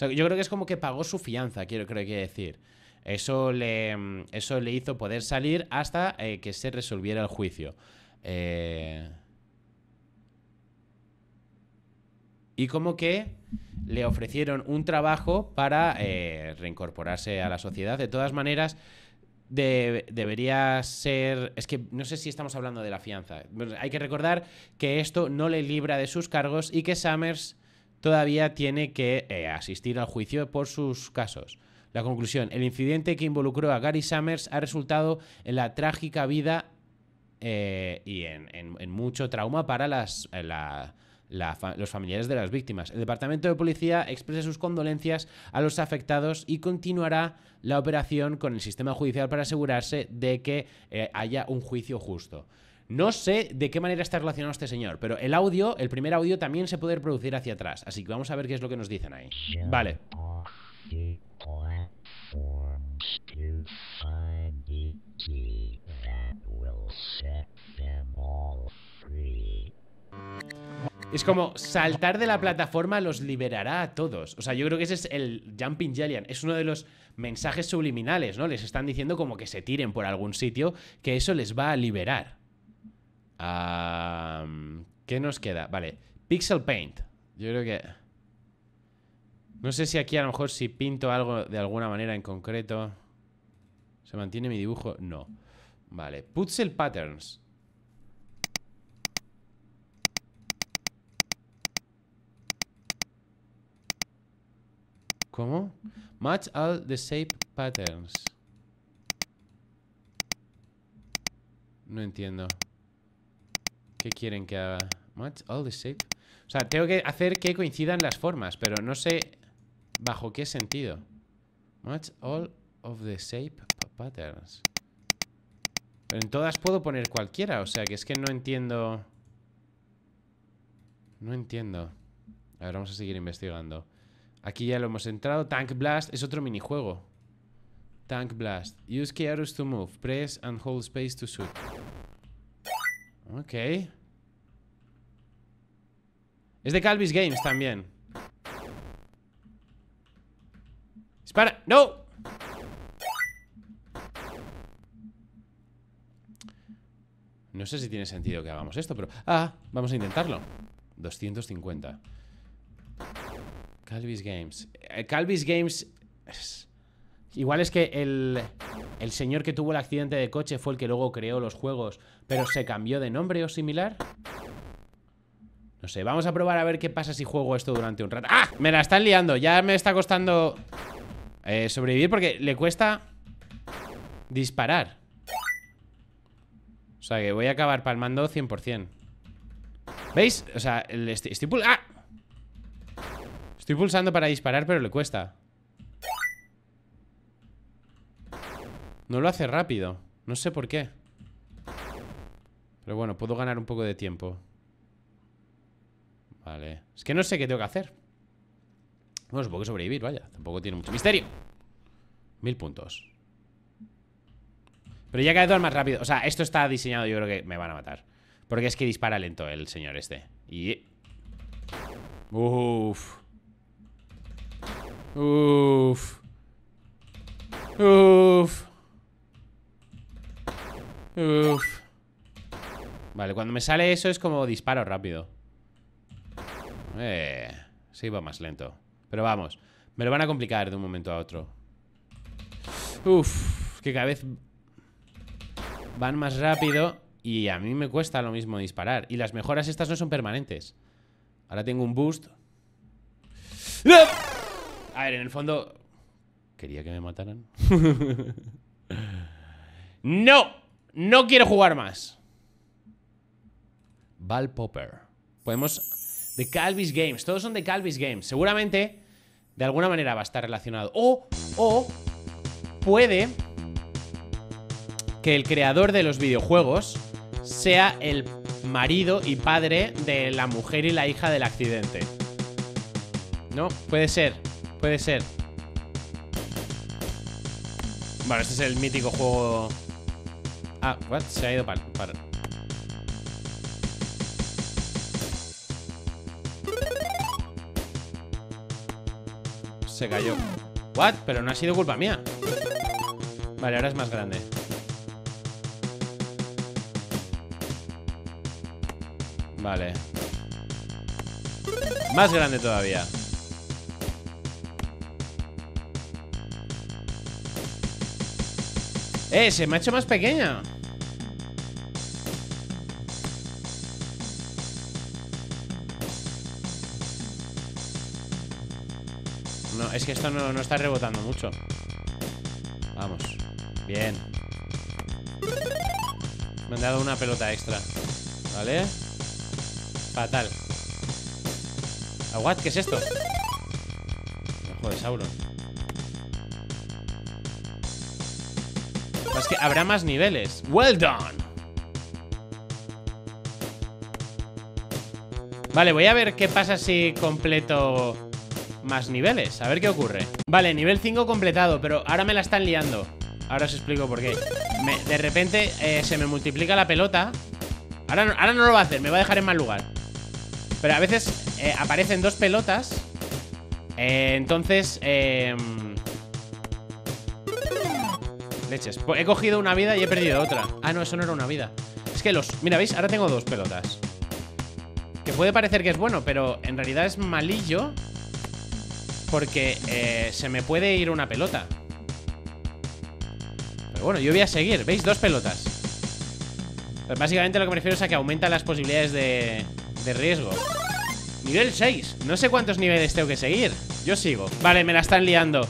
yo creo que es como que pagó su fianza, quiero creo que decir. Eso le, eso le hizo poder salir hasta eh, que se resolviera el juicio. Eh, y como que le ofrecieron un trabajo para eh, reincorporarse a la sociedad. De todas maneras, debería ser. Es que no sé si estamos hablando de la fianza. Hay que recordar que esto no le libra de sus cargos y que Summers todavía tiene que asistir al juicio por sus casos. La conclusión, el incidente que involucró a Gary Summers ha resultado en la trágica vida eh, y en, mucho trauma para eh, los familiares de las víctimas. El Departamento de Policía expresa sus condolencias a los afectados y continuará la operación con el sistema judicial para asegurarse de que eh, haya un juicio justo. No sé de qué manera está relacionado este señor, pero el audio, el primer audio, también se puede reproducir hacia atrás. Así que vamos a ver qué es lo que nos dicen ahí. Vale. Es como saltar de la plataforma los liberará a todos. O sea, yo creo que ese es el Jumping Jellian. Es uno de los mensajes subliminales, ¿no? Les están diciendo como que se tiren por algún sitio, que eso les va a liberar. ¿Qué nos queda? Vale. Pixel Paint. Yo creo que... No sé si aquí a lo mejor si pinto algo de alguna manera en concreto. ¿Se mantiene mi dibujo? No. Vale. Puzzle Patterns. ¿Cómo? Match all the shape patterns. No entiendo. ¿Qué quieren que haga? Match all the shape. O sea, tengo que hacer que coincidan las formas, pero no sé ¿Bajo qué sentido? Match all of the shape patterns. Pero en todas puedo poner cualquiera, o sea que es que no entiendo... No entiendo. A ver, vamos a seguir investigando. Aquí ya lo hemos entrado. Tank Blast es otro minijuego. Tank Blast. Use key arrows to move. Press and hold space to shoot. Ok. Es de Calvis Games también. ¡Para! ¡No! No sé si tiene sentido que hagamos esto, pero... Ah, vamos a intentarlo. 250. Calvis Games. Eh, Calvis Games... Igual es que el, el señor que tuvo el accidente de coche fue el que luego creó los juegos, pero se cambió de nombre o similar. No sé, vamos a probar a ver qué pasa si juego esto durante un rato. ¡Ah! Me la están liando, ya me está costando... Eh, sobrevivir porque le cuesta disparar. O sea que voy a acabar palmando 100%. ¿Veis? O sea, estoy, ¡ah! estoy pulsando para disparar, pero le cuesta. No lo hace rápido. No sé por qué. Pero bueno, puedo ganar un poco de tiempo. Vale. Es que no sé qué tengo que hacer. Bueno, supongo que sobrevivir, vaya. Tampoco tiene mucho misterio. Mil puntos. Pero ya cae todo más rápido. O sea, esto está diseñado, yo creo que me van a matar. Porque es que dispara lento el señor este. Y... Uf. Uf. Uf. Uf. Vale, cuando me sale eso es como disparo rápido. Eh, sí, va más lento. Pero vamos, me lo van a complicar de un momento a otro. Uf, que cada vez van más rápido y a mí me cuesta lo mismo disparar. Y las mejoras estas no son permanentes. Ahora tengo un boost. A ver, en el fondo... Quería que me mataran. no, no quiero jugar más. ball Popper. Podemos... De Calvis Games. Todos son de Calvis Games. Seguramente de alguna manera va a estar relacionado. O, o puede que el creador de los videojuegos sea el marido y padre de la mujer y la hija del accidente. ¿No? Puede ser, puede ser. Bueno, este es el mítico juego... Ah, what? Se ha ido para... para... cayó. ¿What? Pero no ha sido culpa mía. Vale, ahora es más grande. Vale. Más grande todavía. ¡Eh! Se me ha hecho más pequeña. es que esto no, está rebotando mucho. Vamos. Bien. Me han dado una pelota extra. ¿Vale? Fatal. what? ¿Qué es esto? Joder, Sauron. es que habrá más niveles. ¡Well done! Vale, voy a ver qué pasa si completo más niveles. A ver qué ocurre. Vale, nivel 5 completado, pero ahora me la están liando. Ahora os explico por qué. de repente eh, se me multiplica la pelota. Ahora no, ahora no lo va a hacer, me va a dejar en mal lugar. Pero a veces eh, aparecen dos pelotas. Eh, entonces... Em, leches. Pues he cogido una vida y he perdido otra. Ah, no, eso no era una vida. Es que los... Mira, ¿veis? Ahora tengo dos pelotas. Que puede parecer que es bueno, pero en realidad es malillo porque eh, se me puede ir una pelota. Pero bueno, yo voy a seguir. ¿Veis? Dos pelotas. Pues básicamente lo que me refiero es a que aumenta las posibilidades de, de riesgo. Nivel 6. No sé cuántos niveles tengo que seguir. Yo sigo. Vale, me la están liando.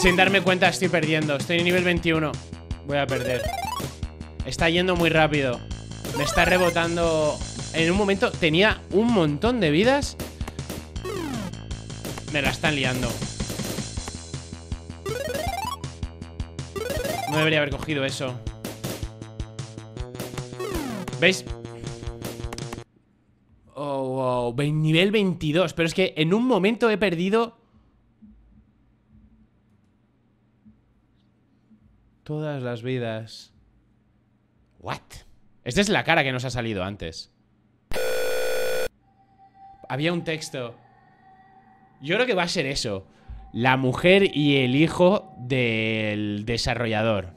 Sin darme cuenta estoy perdiendo. Estoy en nivel 21. Voy a perder. Está yendo muy rápido. Me está rebotando... En un momento tenía un montón de vidas me la están liando. No debería haber cogido eso. ¿Veis? Oh, wow. Nivel 22. Pero es que en un momento he perdido... Todas las vidas. What? Esta es la cara que nos ha salido antes. Había un texto. Yo creo que va a ser eso. La mujer y el hijo del desarrollador.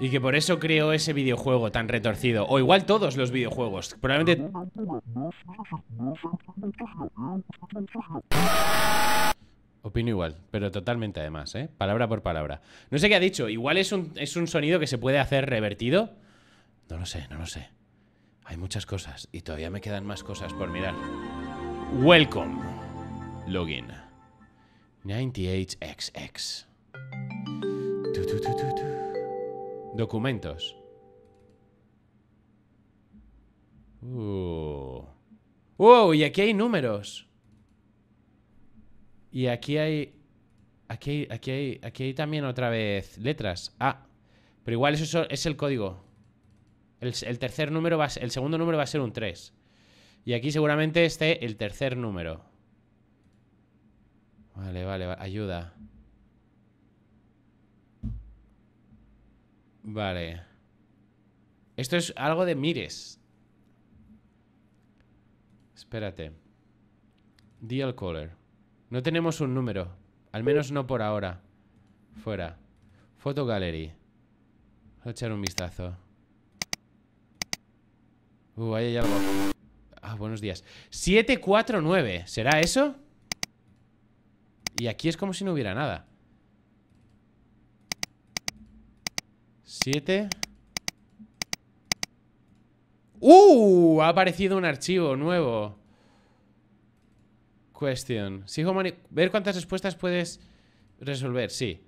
Y que por eso creo ese videojuego tan retorcido. O igual todos los videojuegos. Probablemente... Opino igual, pero totalmente además, ¿eh? Palabra por palabra. No sé qué ha dicho. Igual es un, es un sonido que se puede hacer revertido. No lo sé, no lo sé. Hay muchas cosas y todavía me quedan más cosas por mirar. Welcome. Login. 98XX. Documentos. Uh. ¡Wow! Y aquí hay números. Y aquí hay... Aquí, aquí, hay, aquí hay también otra vez letras. Ah, pero igual eso es el código. El, tercer número va el segundo número va a ser un 3. Y aquí seguramente esté el tercer número. Vale, vale, Ayuda. Vale. Esto es algo de mires. Espérate. Deal caller. No tenemos un número. Al menos no por ahora. Fuera. Photo gallery. Voy a echar un vistazo. Uh, ahí hay algo. Ah, buenos días. 749. ¿Será eso? Y aquí es como si no hubiera nada. 7. ¡Uh! Ha aparecido un archivo nuevo. Question. Sigo Ver cuántas respuestas puedes resolver, sí.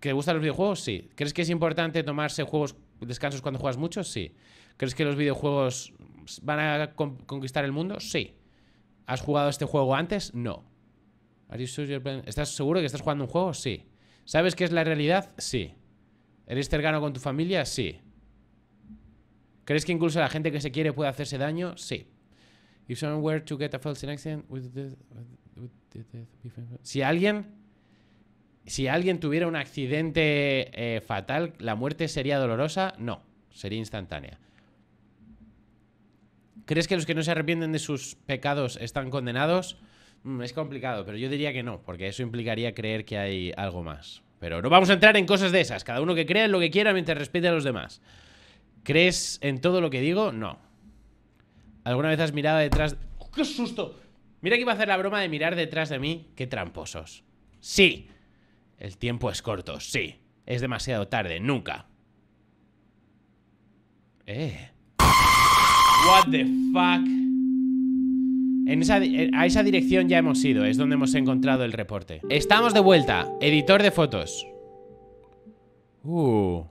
te gustan los videojuegos? Sí. ¿Crees que es importante tomarse juegos descansos cuando juegas mucho? Sí. ¿Crees que los videojuegos ¿Van a conquistar el mundo? Sí. ¿Has jugado este juego antes? No. ¿Estás seguro que estás jugando un juego? Sí. ¿Sabes qué es la realidad? Sí. ¿Eres cercano con tu familia? Sí. ¿Crees que incluso la gente que se quiere puede hacerse daño? Sí. si alguien, si alguien tuviera un accidente eh, fatal, la muerte sería dolorosa. No, sería instantánea. ¿Crees que los que no se arrepienten de sus pecados están condenados? Mm, es complicado, pero yo diría que no, porque eso implicaría creer que hay algo más. Pero no vamos a entrar en cosas de esas. Cada uno que crea en lo que quiera mientras respete a los demás. ¿Crees en todo lo que digo? No. ¿Alguna vez has mirado detrás... ¡Oh, ¡Qué susto! Mira que iba a hacer la broma de mirar detrás de mí. ¡Qué tramposos! Sí. El tiempo es corto, sí. Es demasiado tarde, nunca. Eh. What the fuck. En eh, a esa dirección ya hemos ido, es donde hemos encontrado el reporte. Estamos de vuelta, editor de fotos. Uh.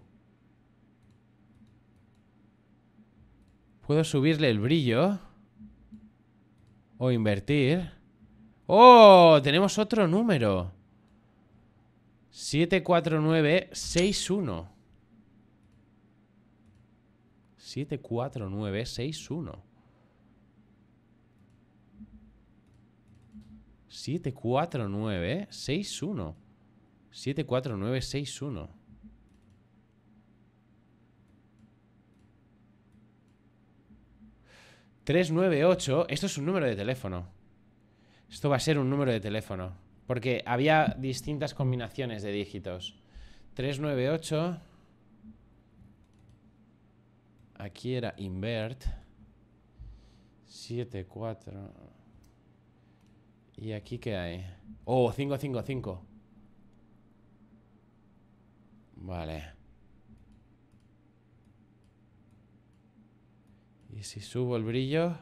Puedo subirle el brillo. O invertir. ¡Oh! Tenemos otro número. 74961. 74961. 74961. 74961. ...398... Esto es un número de teléfono. Esto va a ser un número de teléfono. Porque había distintas combinaciones de dígitos. 398... Aquí era invert. 7, 4. ¿Y aquí qué hay? Oh, 5, 5, 5. Vale. Y si subo el brillo...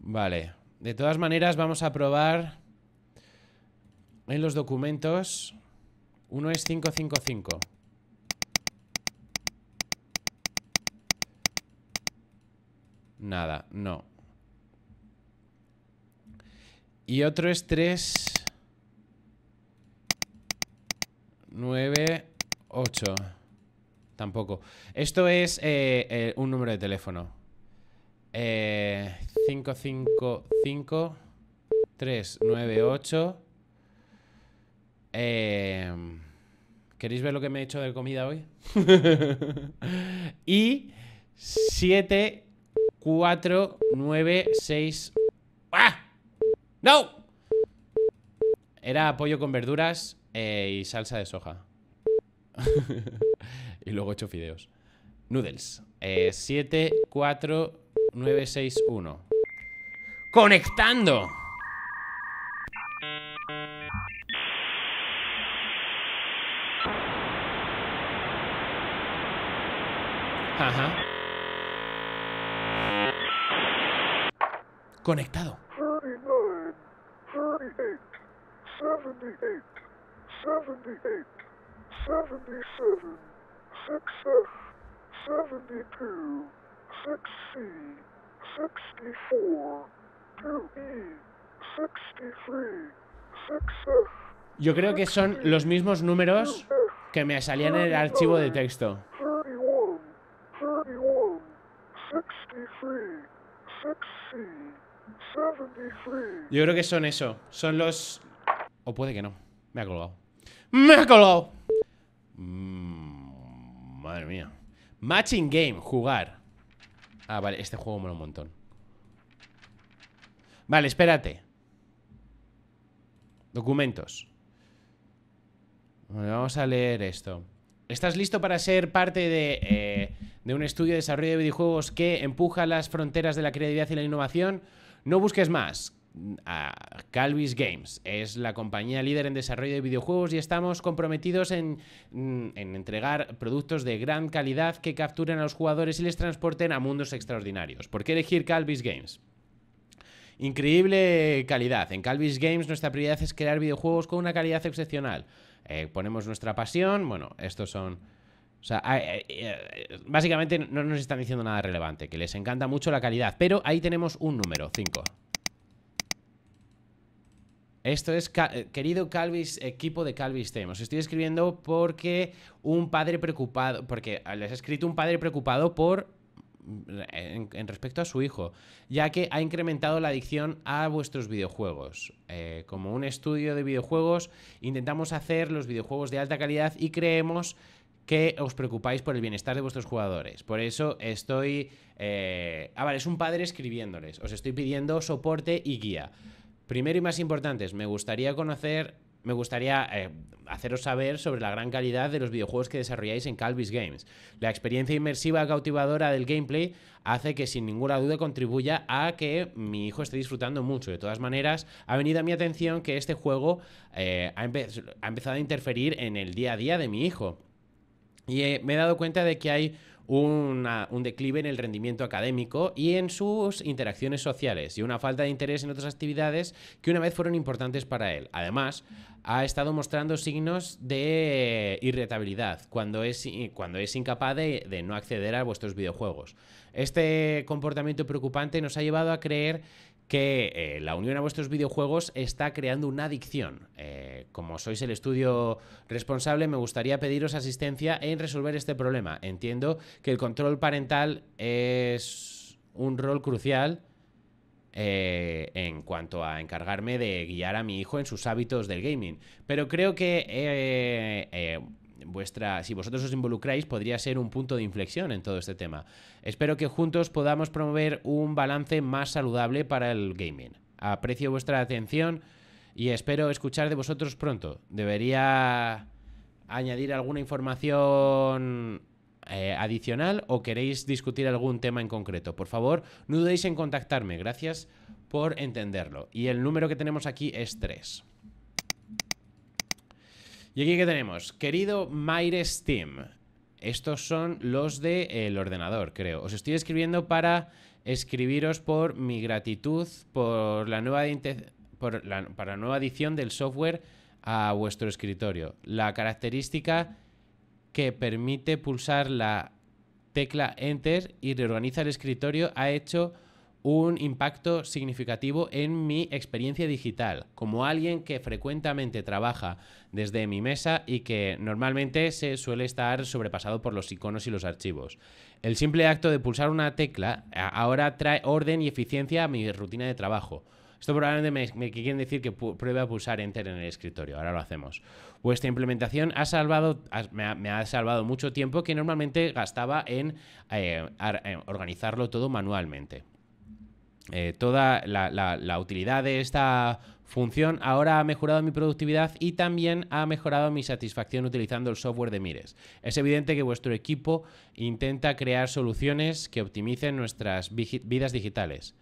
Vale. De todas maneras, vamos a probar en los documentos uno es 555. Nada, no. Y otro es 3... nueve ocho. Tampoco. Esto es eh, eh, un número de teléfono. Eh, cinco cinco 3, Em, ¿Queréis ver lo que me he hecho de comida hoy? y 7, 4, 9, 6. ¡Ah! ¡No! Era pollo con verduras eh, y salsa de soja. y luego he hecho fideos. Noodles. 7, 4, 9, 6, 1. ¡Conectando! Ajá. Conectado. Yo creo que son los mismos números que me salían en el archivo de texto. Yo creo que son eso. Son los... O puede que no. Me ha colgado. ¡Me ha colgado! Mm, madre mía. Matching game. Jugar. Ah, vale. Este juego mola un montón. Vale, espérate. Documentos. vamos a leer esto. ¿Estás listo para ser parte de... Eh, de un estudio de desarrollo de videojuegos que empuja las fronteras de la creatividad y la innovación. No busques más. Calvis Games es la compañía líder en desarrollo de videojuegos y estamos comprometidos mm, en, entregar productos de gran calidad que capturen a los jugadores y les transporten a mundos extraordinarios. ¿Por qué elegir Calvis Games? Increíble calidad. En Calvis Games nuestra prioridad es crear videojuegos con una calidad excepcional. Eh, ponemos nuestra pasión, bueno, estos son o sea, eh, eh, básicamente no nos están diciendo nada relevante, que les encanta mucho la calidad. Pero ahí tenemos un número, 5. Esto es, eh, querido Calvis, equipo de Calvis Os estoy escribiendo porque un padre preocupado, porque les ha escrito un padre preocupado por mm, en, respecto a su hijo, ya que ha incrementado la adicción a vuestros videojuegos. como un estudio de videojuegos, intentamos hacer los videojuegos de alta calidad y creemos que os preocupáis por el bienestar de vuestros jugadores. Por eso estoy... Eh... Ah, vale, es un padre escribiéndoles. Os estoy pidiendo soporte y guía. Primero y más importante, me gustaría conocer me gustaría eh, haceros saber sobre la gran calidad de los videojuegos que desarrolláis en Calvis Games. La experiencia inmersiva cautivadora del gameplay hace que sin ninguna duda contribuya a que mi hijo esté disfrutando mucho. De todas maneras, ha venido a mi atención que este juego eh, ha empezado a interferir en el día a día de mi hijo. Y eh, me he dado cuenta de que hay un declive en el rendimiento académico y en sus interacciones sociales y una falta de interés en otras actividades que una vez fueron importantes para él. Además, ha estado mostrando signos de irritabilidad cuando es, eh, cuando es incapaz de no acceder a vuestros videojuegos. Este comportamiento preocupante nos ha llevado a creer que eh, la unión a vuestros videojuegos está creando una adicción. Eh, como sois el estudio responsable, me gustaría pediros asistencia en resolver este problema. Entiendo que el control parental es un rol crucial eh, en cuanto a encargarme de guiar a mi hijo en sus hábitos del gaming, pero creo que vuestra, si vosotros os involucráis, podría ser un punto de inflexión en todo este tema. Espero que juntos podamos promover un balance más saludable para el gaming. Aprecio vuestra atención y espero escuchar de vosotros pronto. Debería añadir alguna información eh, adicional o queréis discutir algún tema en concreto. Por favor, no dudéis en contactarme. Gracias por entenderlo. Y el número que tenemos aquí es 3. Y aquí que tenemos, querido Maire Steam. Estos son los del de, eh, el ordenador, creo. Os estoy escribiendo para escribiros por mi gratitud por la nueva, para nueva edición del software a vuestro escritorio. La característica que permite pulsar la tecla Enter y reorganizar el escritorio ha hecho un impacto significativo en mi experiencia digital, como alguien que frecuentemente trabaja desde mi mesa y que normalmente se suele estar sobrepasado por los iconos y los archivos. El simple acto de pulsar una tecla ahora trae orden y eficiencia a mi rutina de trabajo. Esto probablemente me, quieren decir que pruebe a pulsar Enter en el escritorio. Ahora lo hacemos. Vuestra implementación ha salvado, me, ha, salvado mucho tiempo que normalmente gastaba en eh, eh, organizarlo todo manualmente. Eh, toda la, utilidad de esta función ahora ha mejorado mi productividad y también ha mejorado mi satisfacción utilizando el software de Mires. Es evidente que vuestro equipo intenta crear soluciones que optimicen nuestras vidas digitales.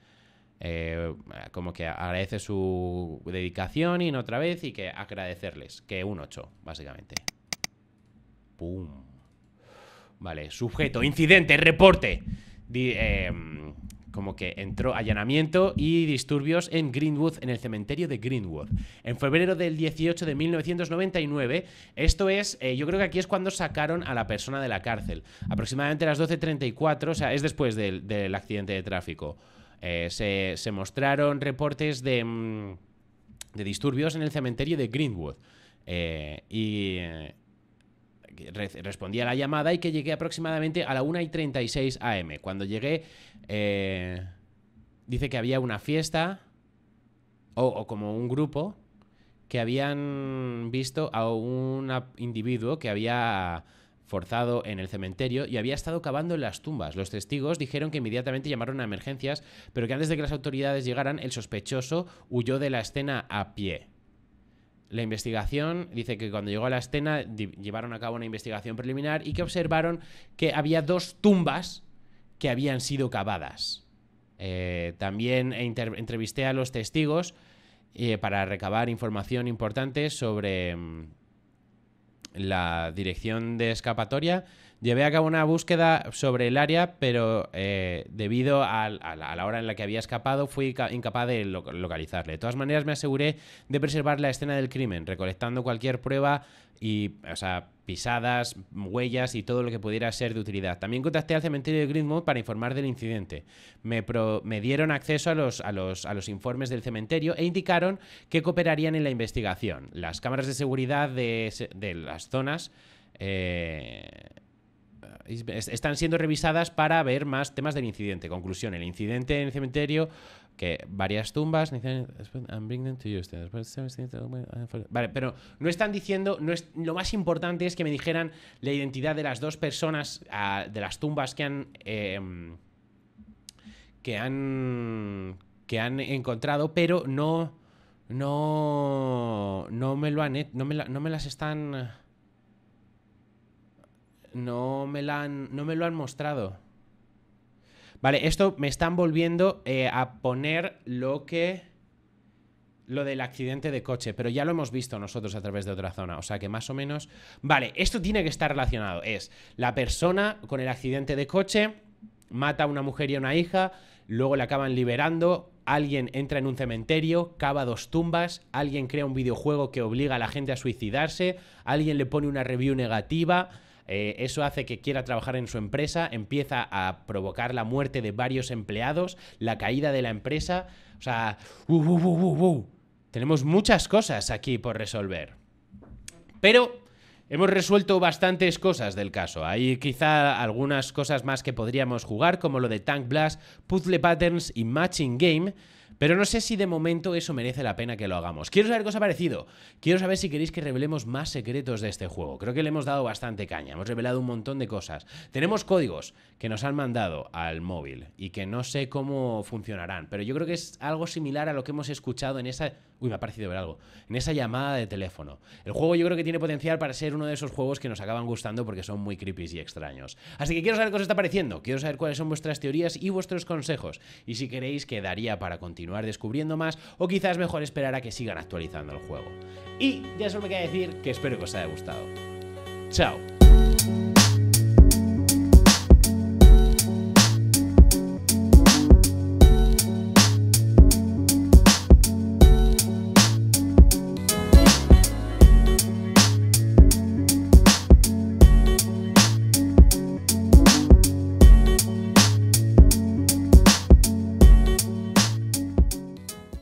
Eh, como que agradece su dedicación y no otra vez y que agradecerles, que un 8, básicamente. ¡Pum! Vale, sujeto, incidente, reporte. Em, como que entró allanamiento y disturbios en Greenwood, en el cementerio de Greenwood. En febrero del 18 de 1999, esto es, eh, yo creo que aquí es cuando sacaron a la persona de la cárcel. Aproximadamente a las 12.34, o sea, es después del, accidente de tráfico. Eh, se, mostraron reportes de, mm, de disturbios en el cementerio de Greenwood. Eh, y respondí a la llamada y que llegué aproximadamente a la 1 y 36 AM. Cuando llegué, eh, dice que había una fiesta o como un grupo que habían visto a un individuo que había forzado en el cementerio y había estado cavando en las tumbas. Los testigos dijeron que inmediatamente llamaron a emergencias, pero que antes de que las autoridades llegaran, el sospechoso huyó de la escena a pie. La investigación dice que cuando llegó a la escena llevaron a cabo una investigación preliminar y que observaron que había dos tumbas que habían sido cavadas. Eh, también entrevisté a los testigos eh, para recabar información importante sobre mm, la dirección de escapatoria llevé a cabo una búsqueda sobre el área, pero eh, debido a, la, hora en la que había escapado, fui incapaz de localizarle. De todas maneras, me aseguré de preservar la escena del crimen, recolectando cualquier prueba y, pisadas, huellas y todo lo que pudiera ser de utilidad. También contacté al cementerio de Greenwood para informar del incidente. Me, me dieron acceso a los, a, los, informes del cementerio e indicaron que cooperarían en la investigación. Las cámaras de seguridad de, las zonas eh, están siendo revisadas para ver más temas del incidente. Conclusión, el incidente en el cementerio, que varias tumbas... Vale, pero no están diciendo... No lo más importante es que me dijeran la identidad de las dos personas ah, de las tumbas que han... Em, que han... que han encontrado, pero no... No... No me lo han... No no me las están no me, la no me lo han mostrado. Vale, esto me están volviendo eh, a poner lo que... Lo del accidente de coche, pero ya lo hemos visto nosotros a través de otra zona, o sea que más o menos... Vale, esto tiene que estar relacionado. Es la persona con el accidente de coche, mata a una mujer y a una hija, luego le acaban liberando, alguien entra en un cementerio, cava dos tumbas, alguien crea un videojuego que obliga a la gente a suicidarse, alguien le pone una review negativa, eh, eso hace que quiera trabajar en su empresa, empieza a provocar la muerte de varios empleados, la caída de la empresa. O sea, ¡uh, uh, uh, tenemos muchas cosas aquí por resolver. Pero Hemos resuelto bastantes cosas del caso. Hay quizá algunas cosas más que podríamos jugar, como lo de Tank Blast, Puzzle Patterns y Matching Game, pero no sé si de momento eso merece la pena que lo hagamos. Quiero saber qué os ha parecido. Quiero saber si queréis que revelemos más secretos de este juego. Creo que le hemos dado bastante caña. Hemos revelado un montón de cosas. Tenemos códigos que nos han mandado al móvil y que no sé cómo funcionarán. Pero yo creo que es algo similar a lo que hemos escuchado en esa... Uy, me ha parecido ver algo. En esa llamada de teléfono. El juego yo creo que tiene potencial para ser uno de esos juegos que nos acaban gustando porque son muy creepy y extraños. Así que quiero saber qué os está pareciendo. Quiero saber cuáles son vuestras teorías y vuestros consejos. Y si queréis, quedaría para continuar descubriendo más o quizás mejor esperar a que sigan actualizando el juego. Y ya solo me queda decir que espero que os haya gustado. Chao.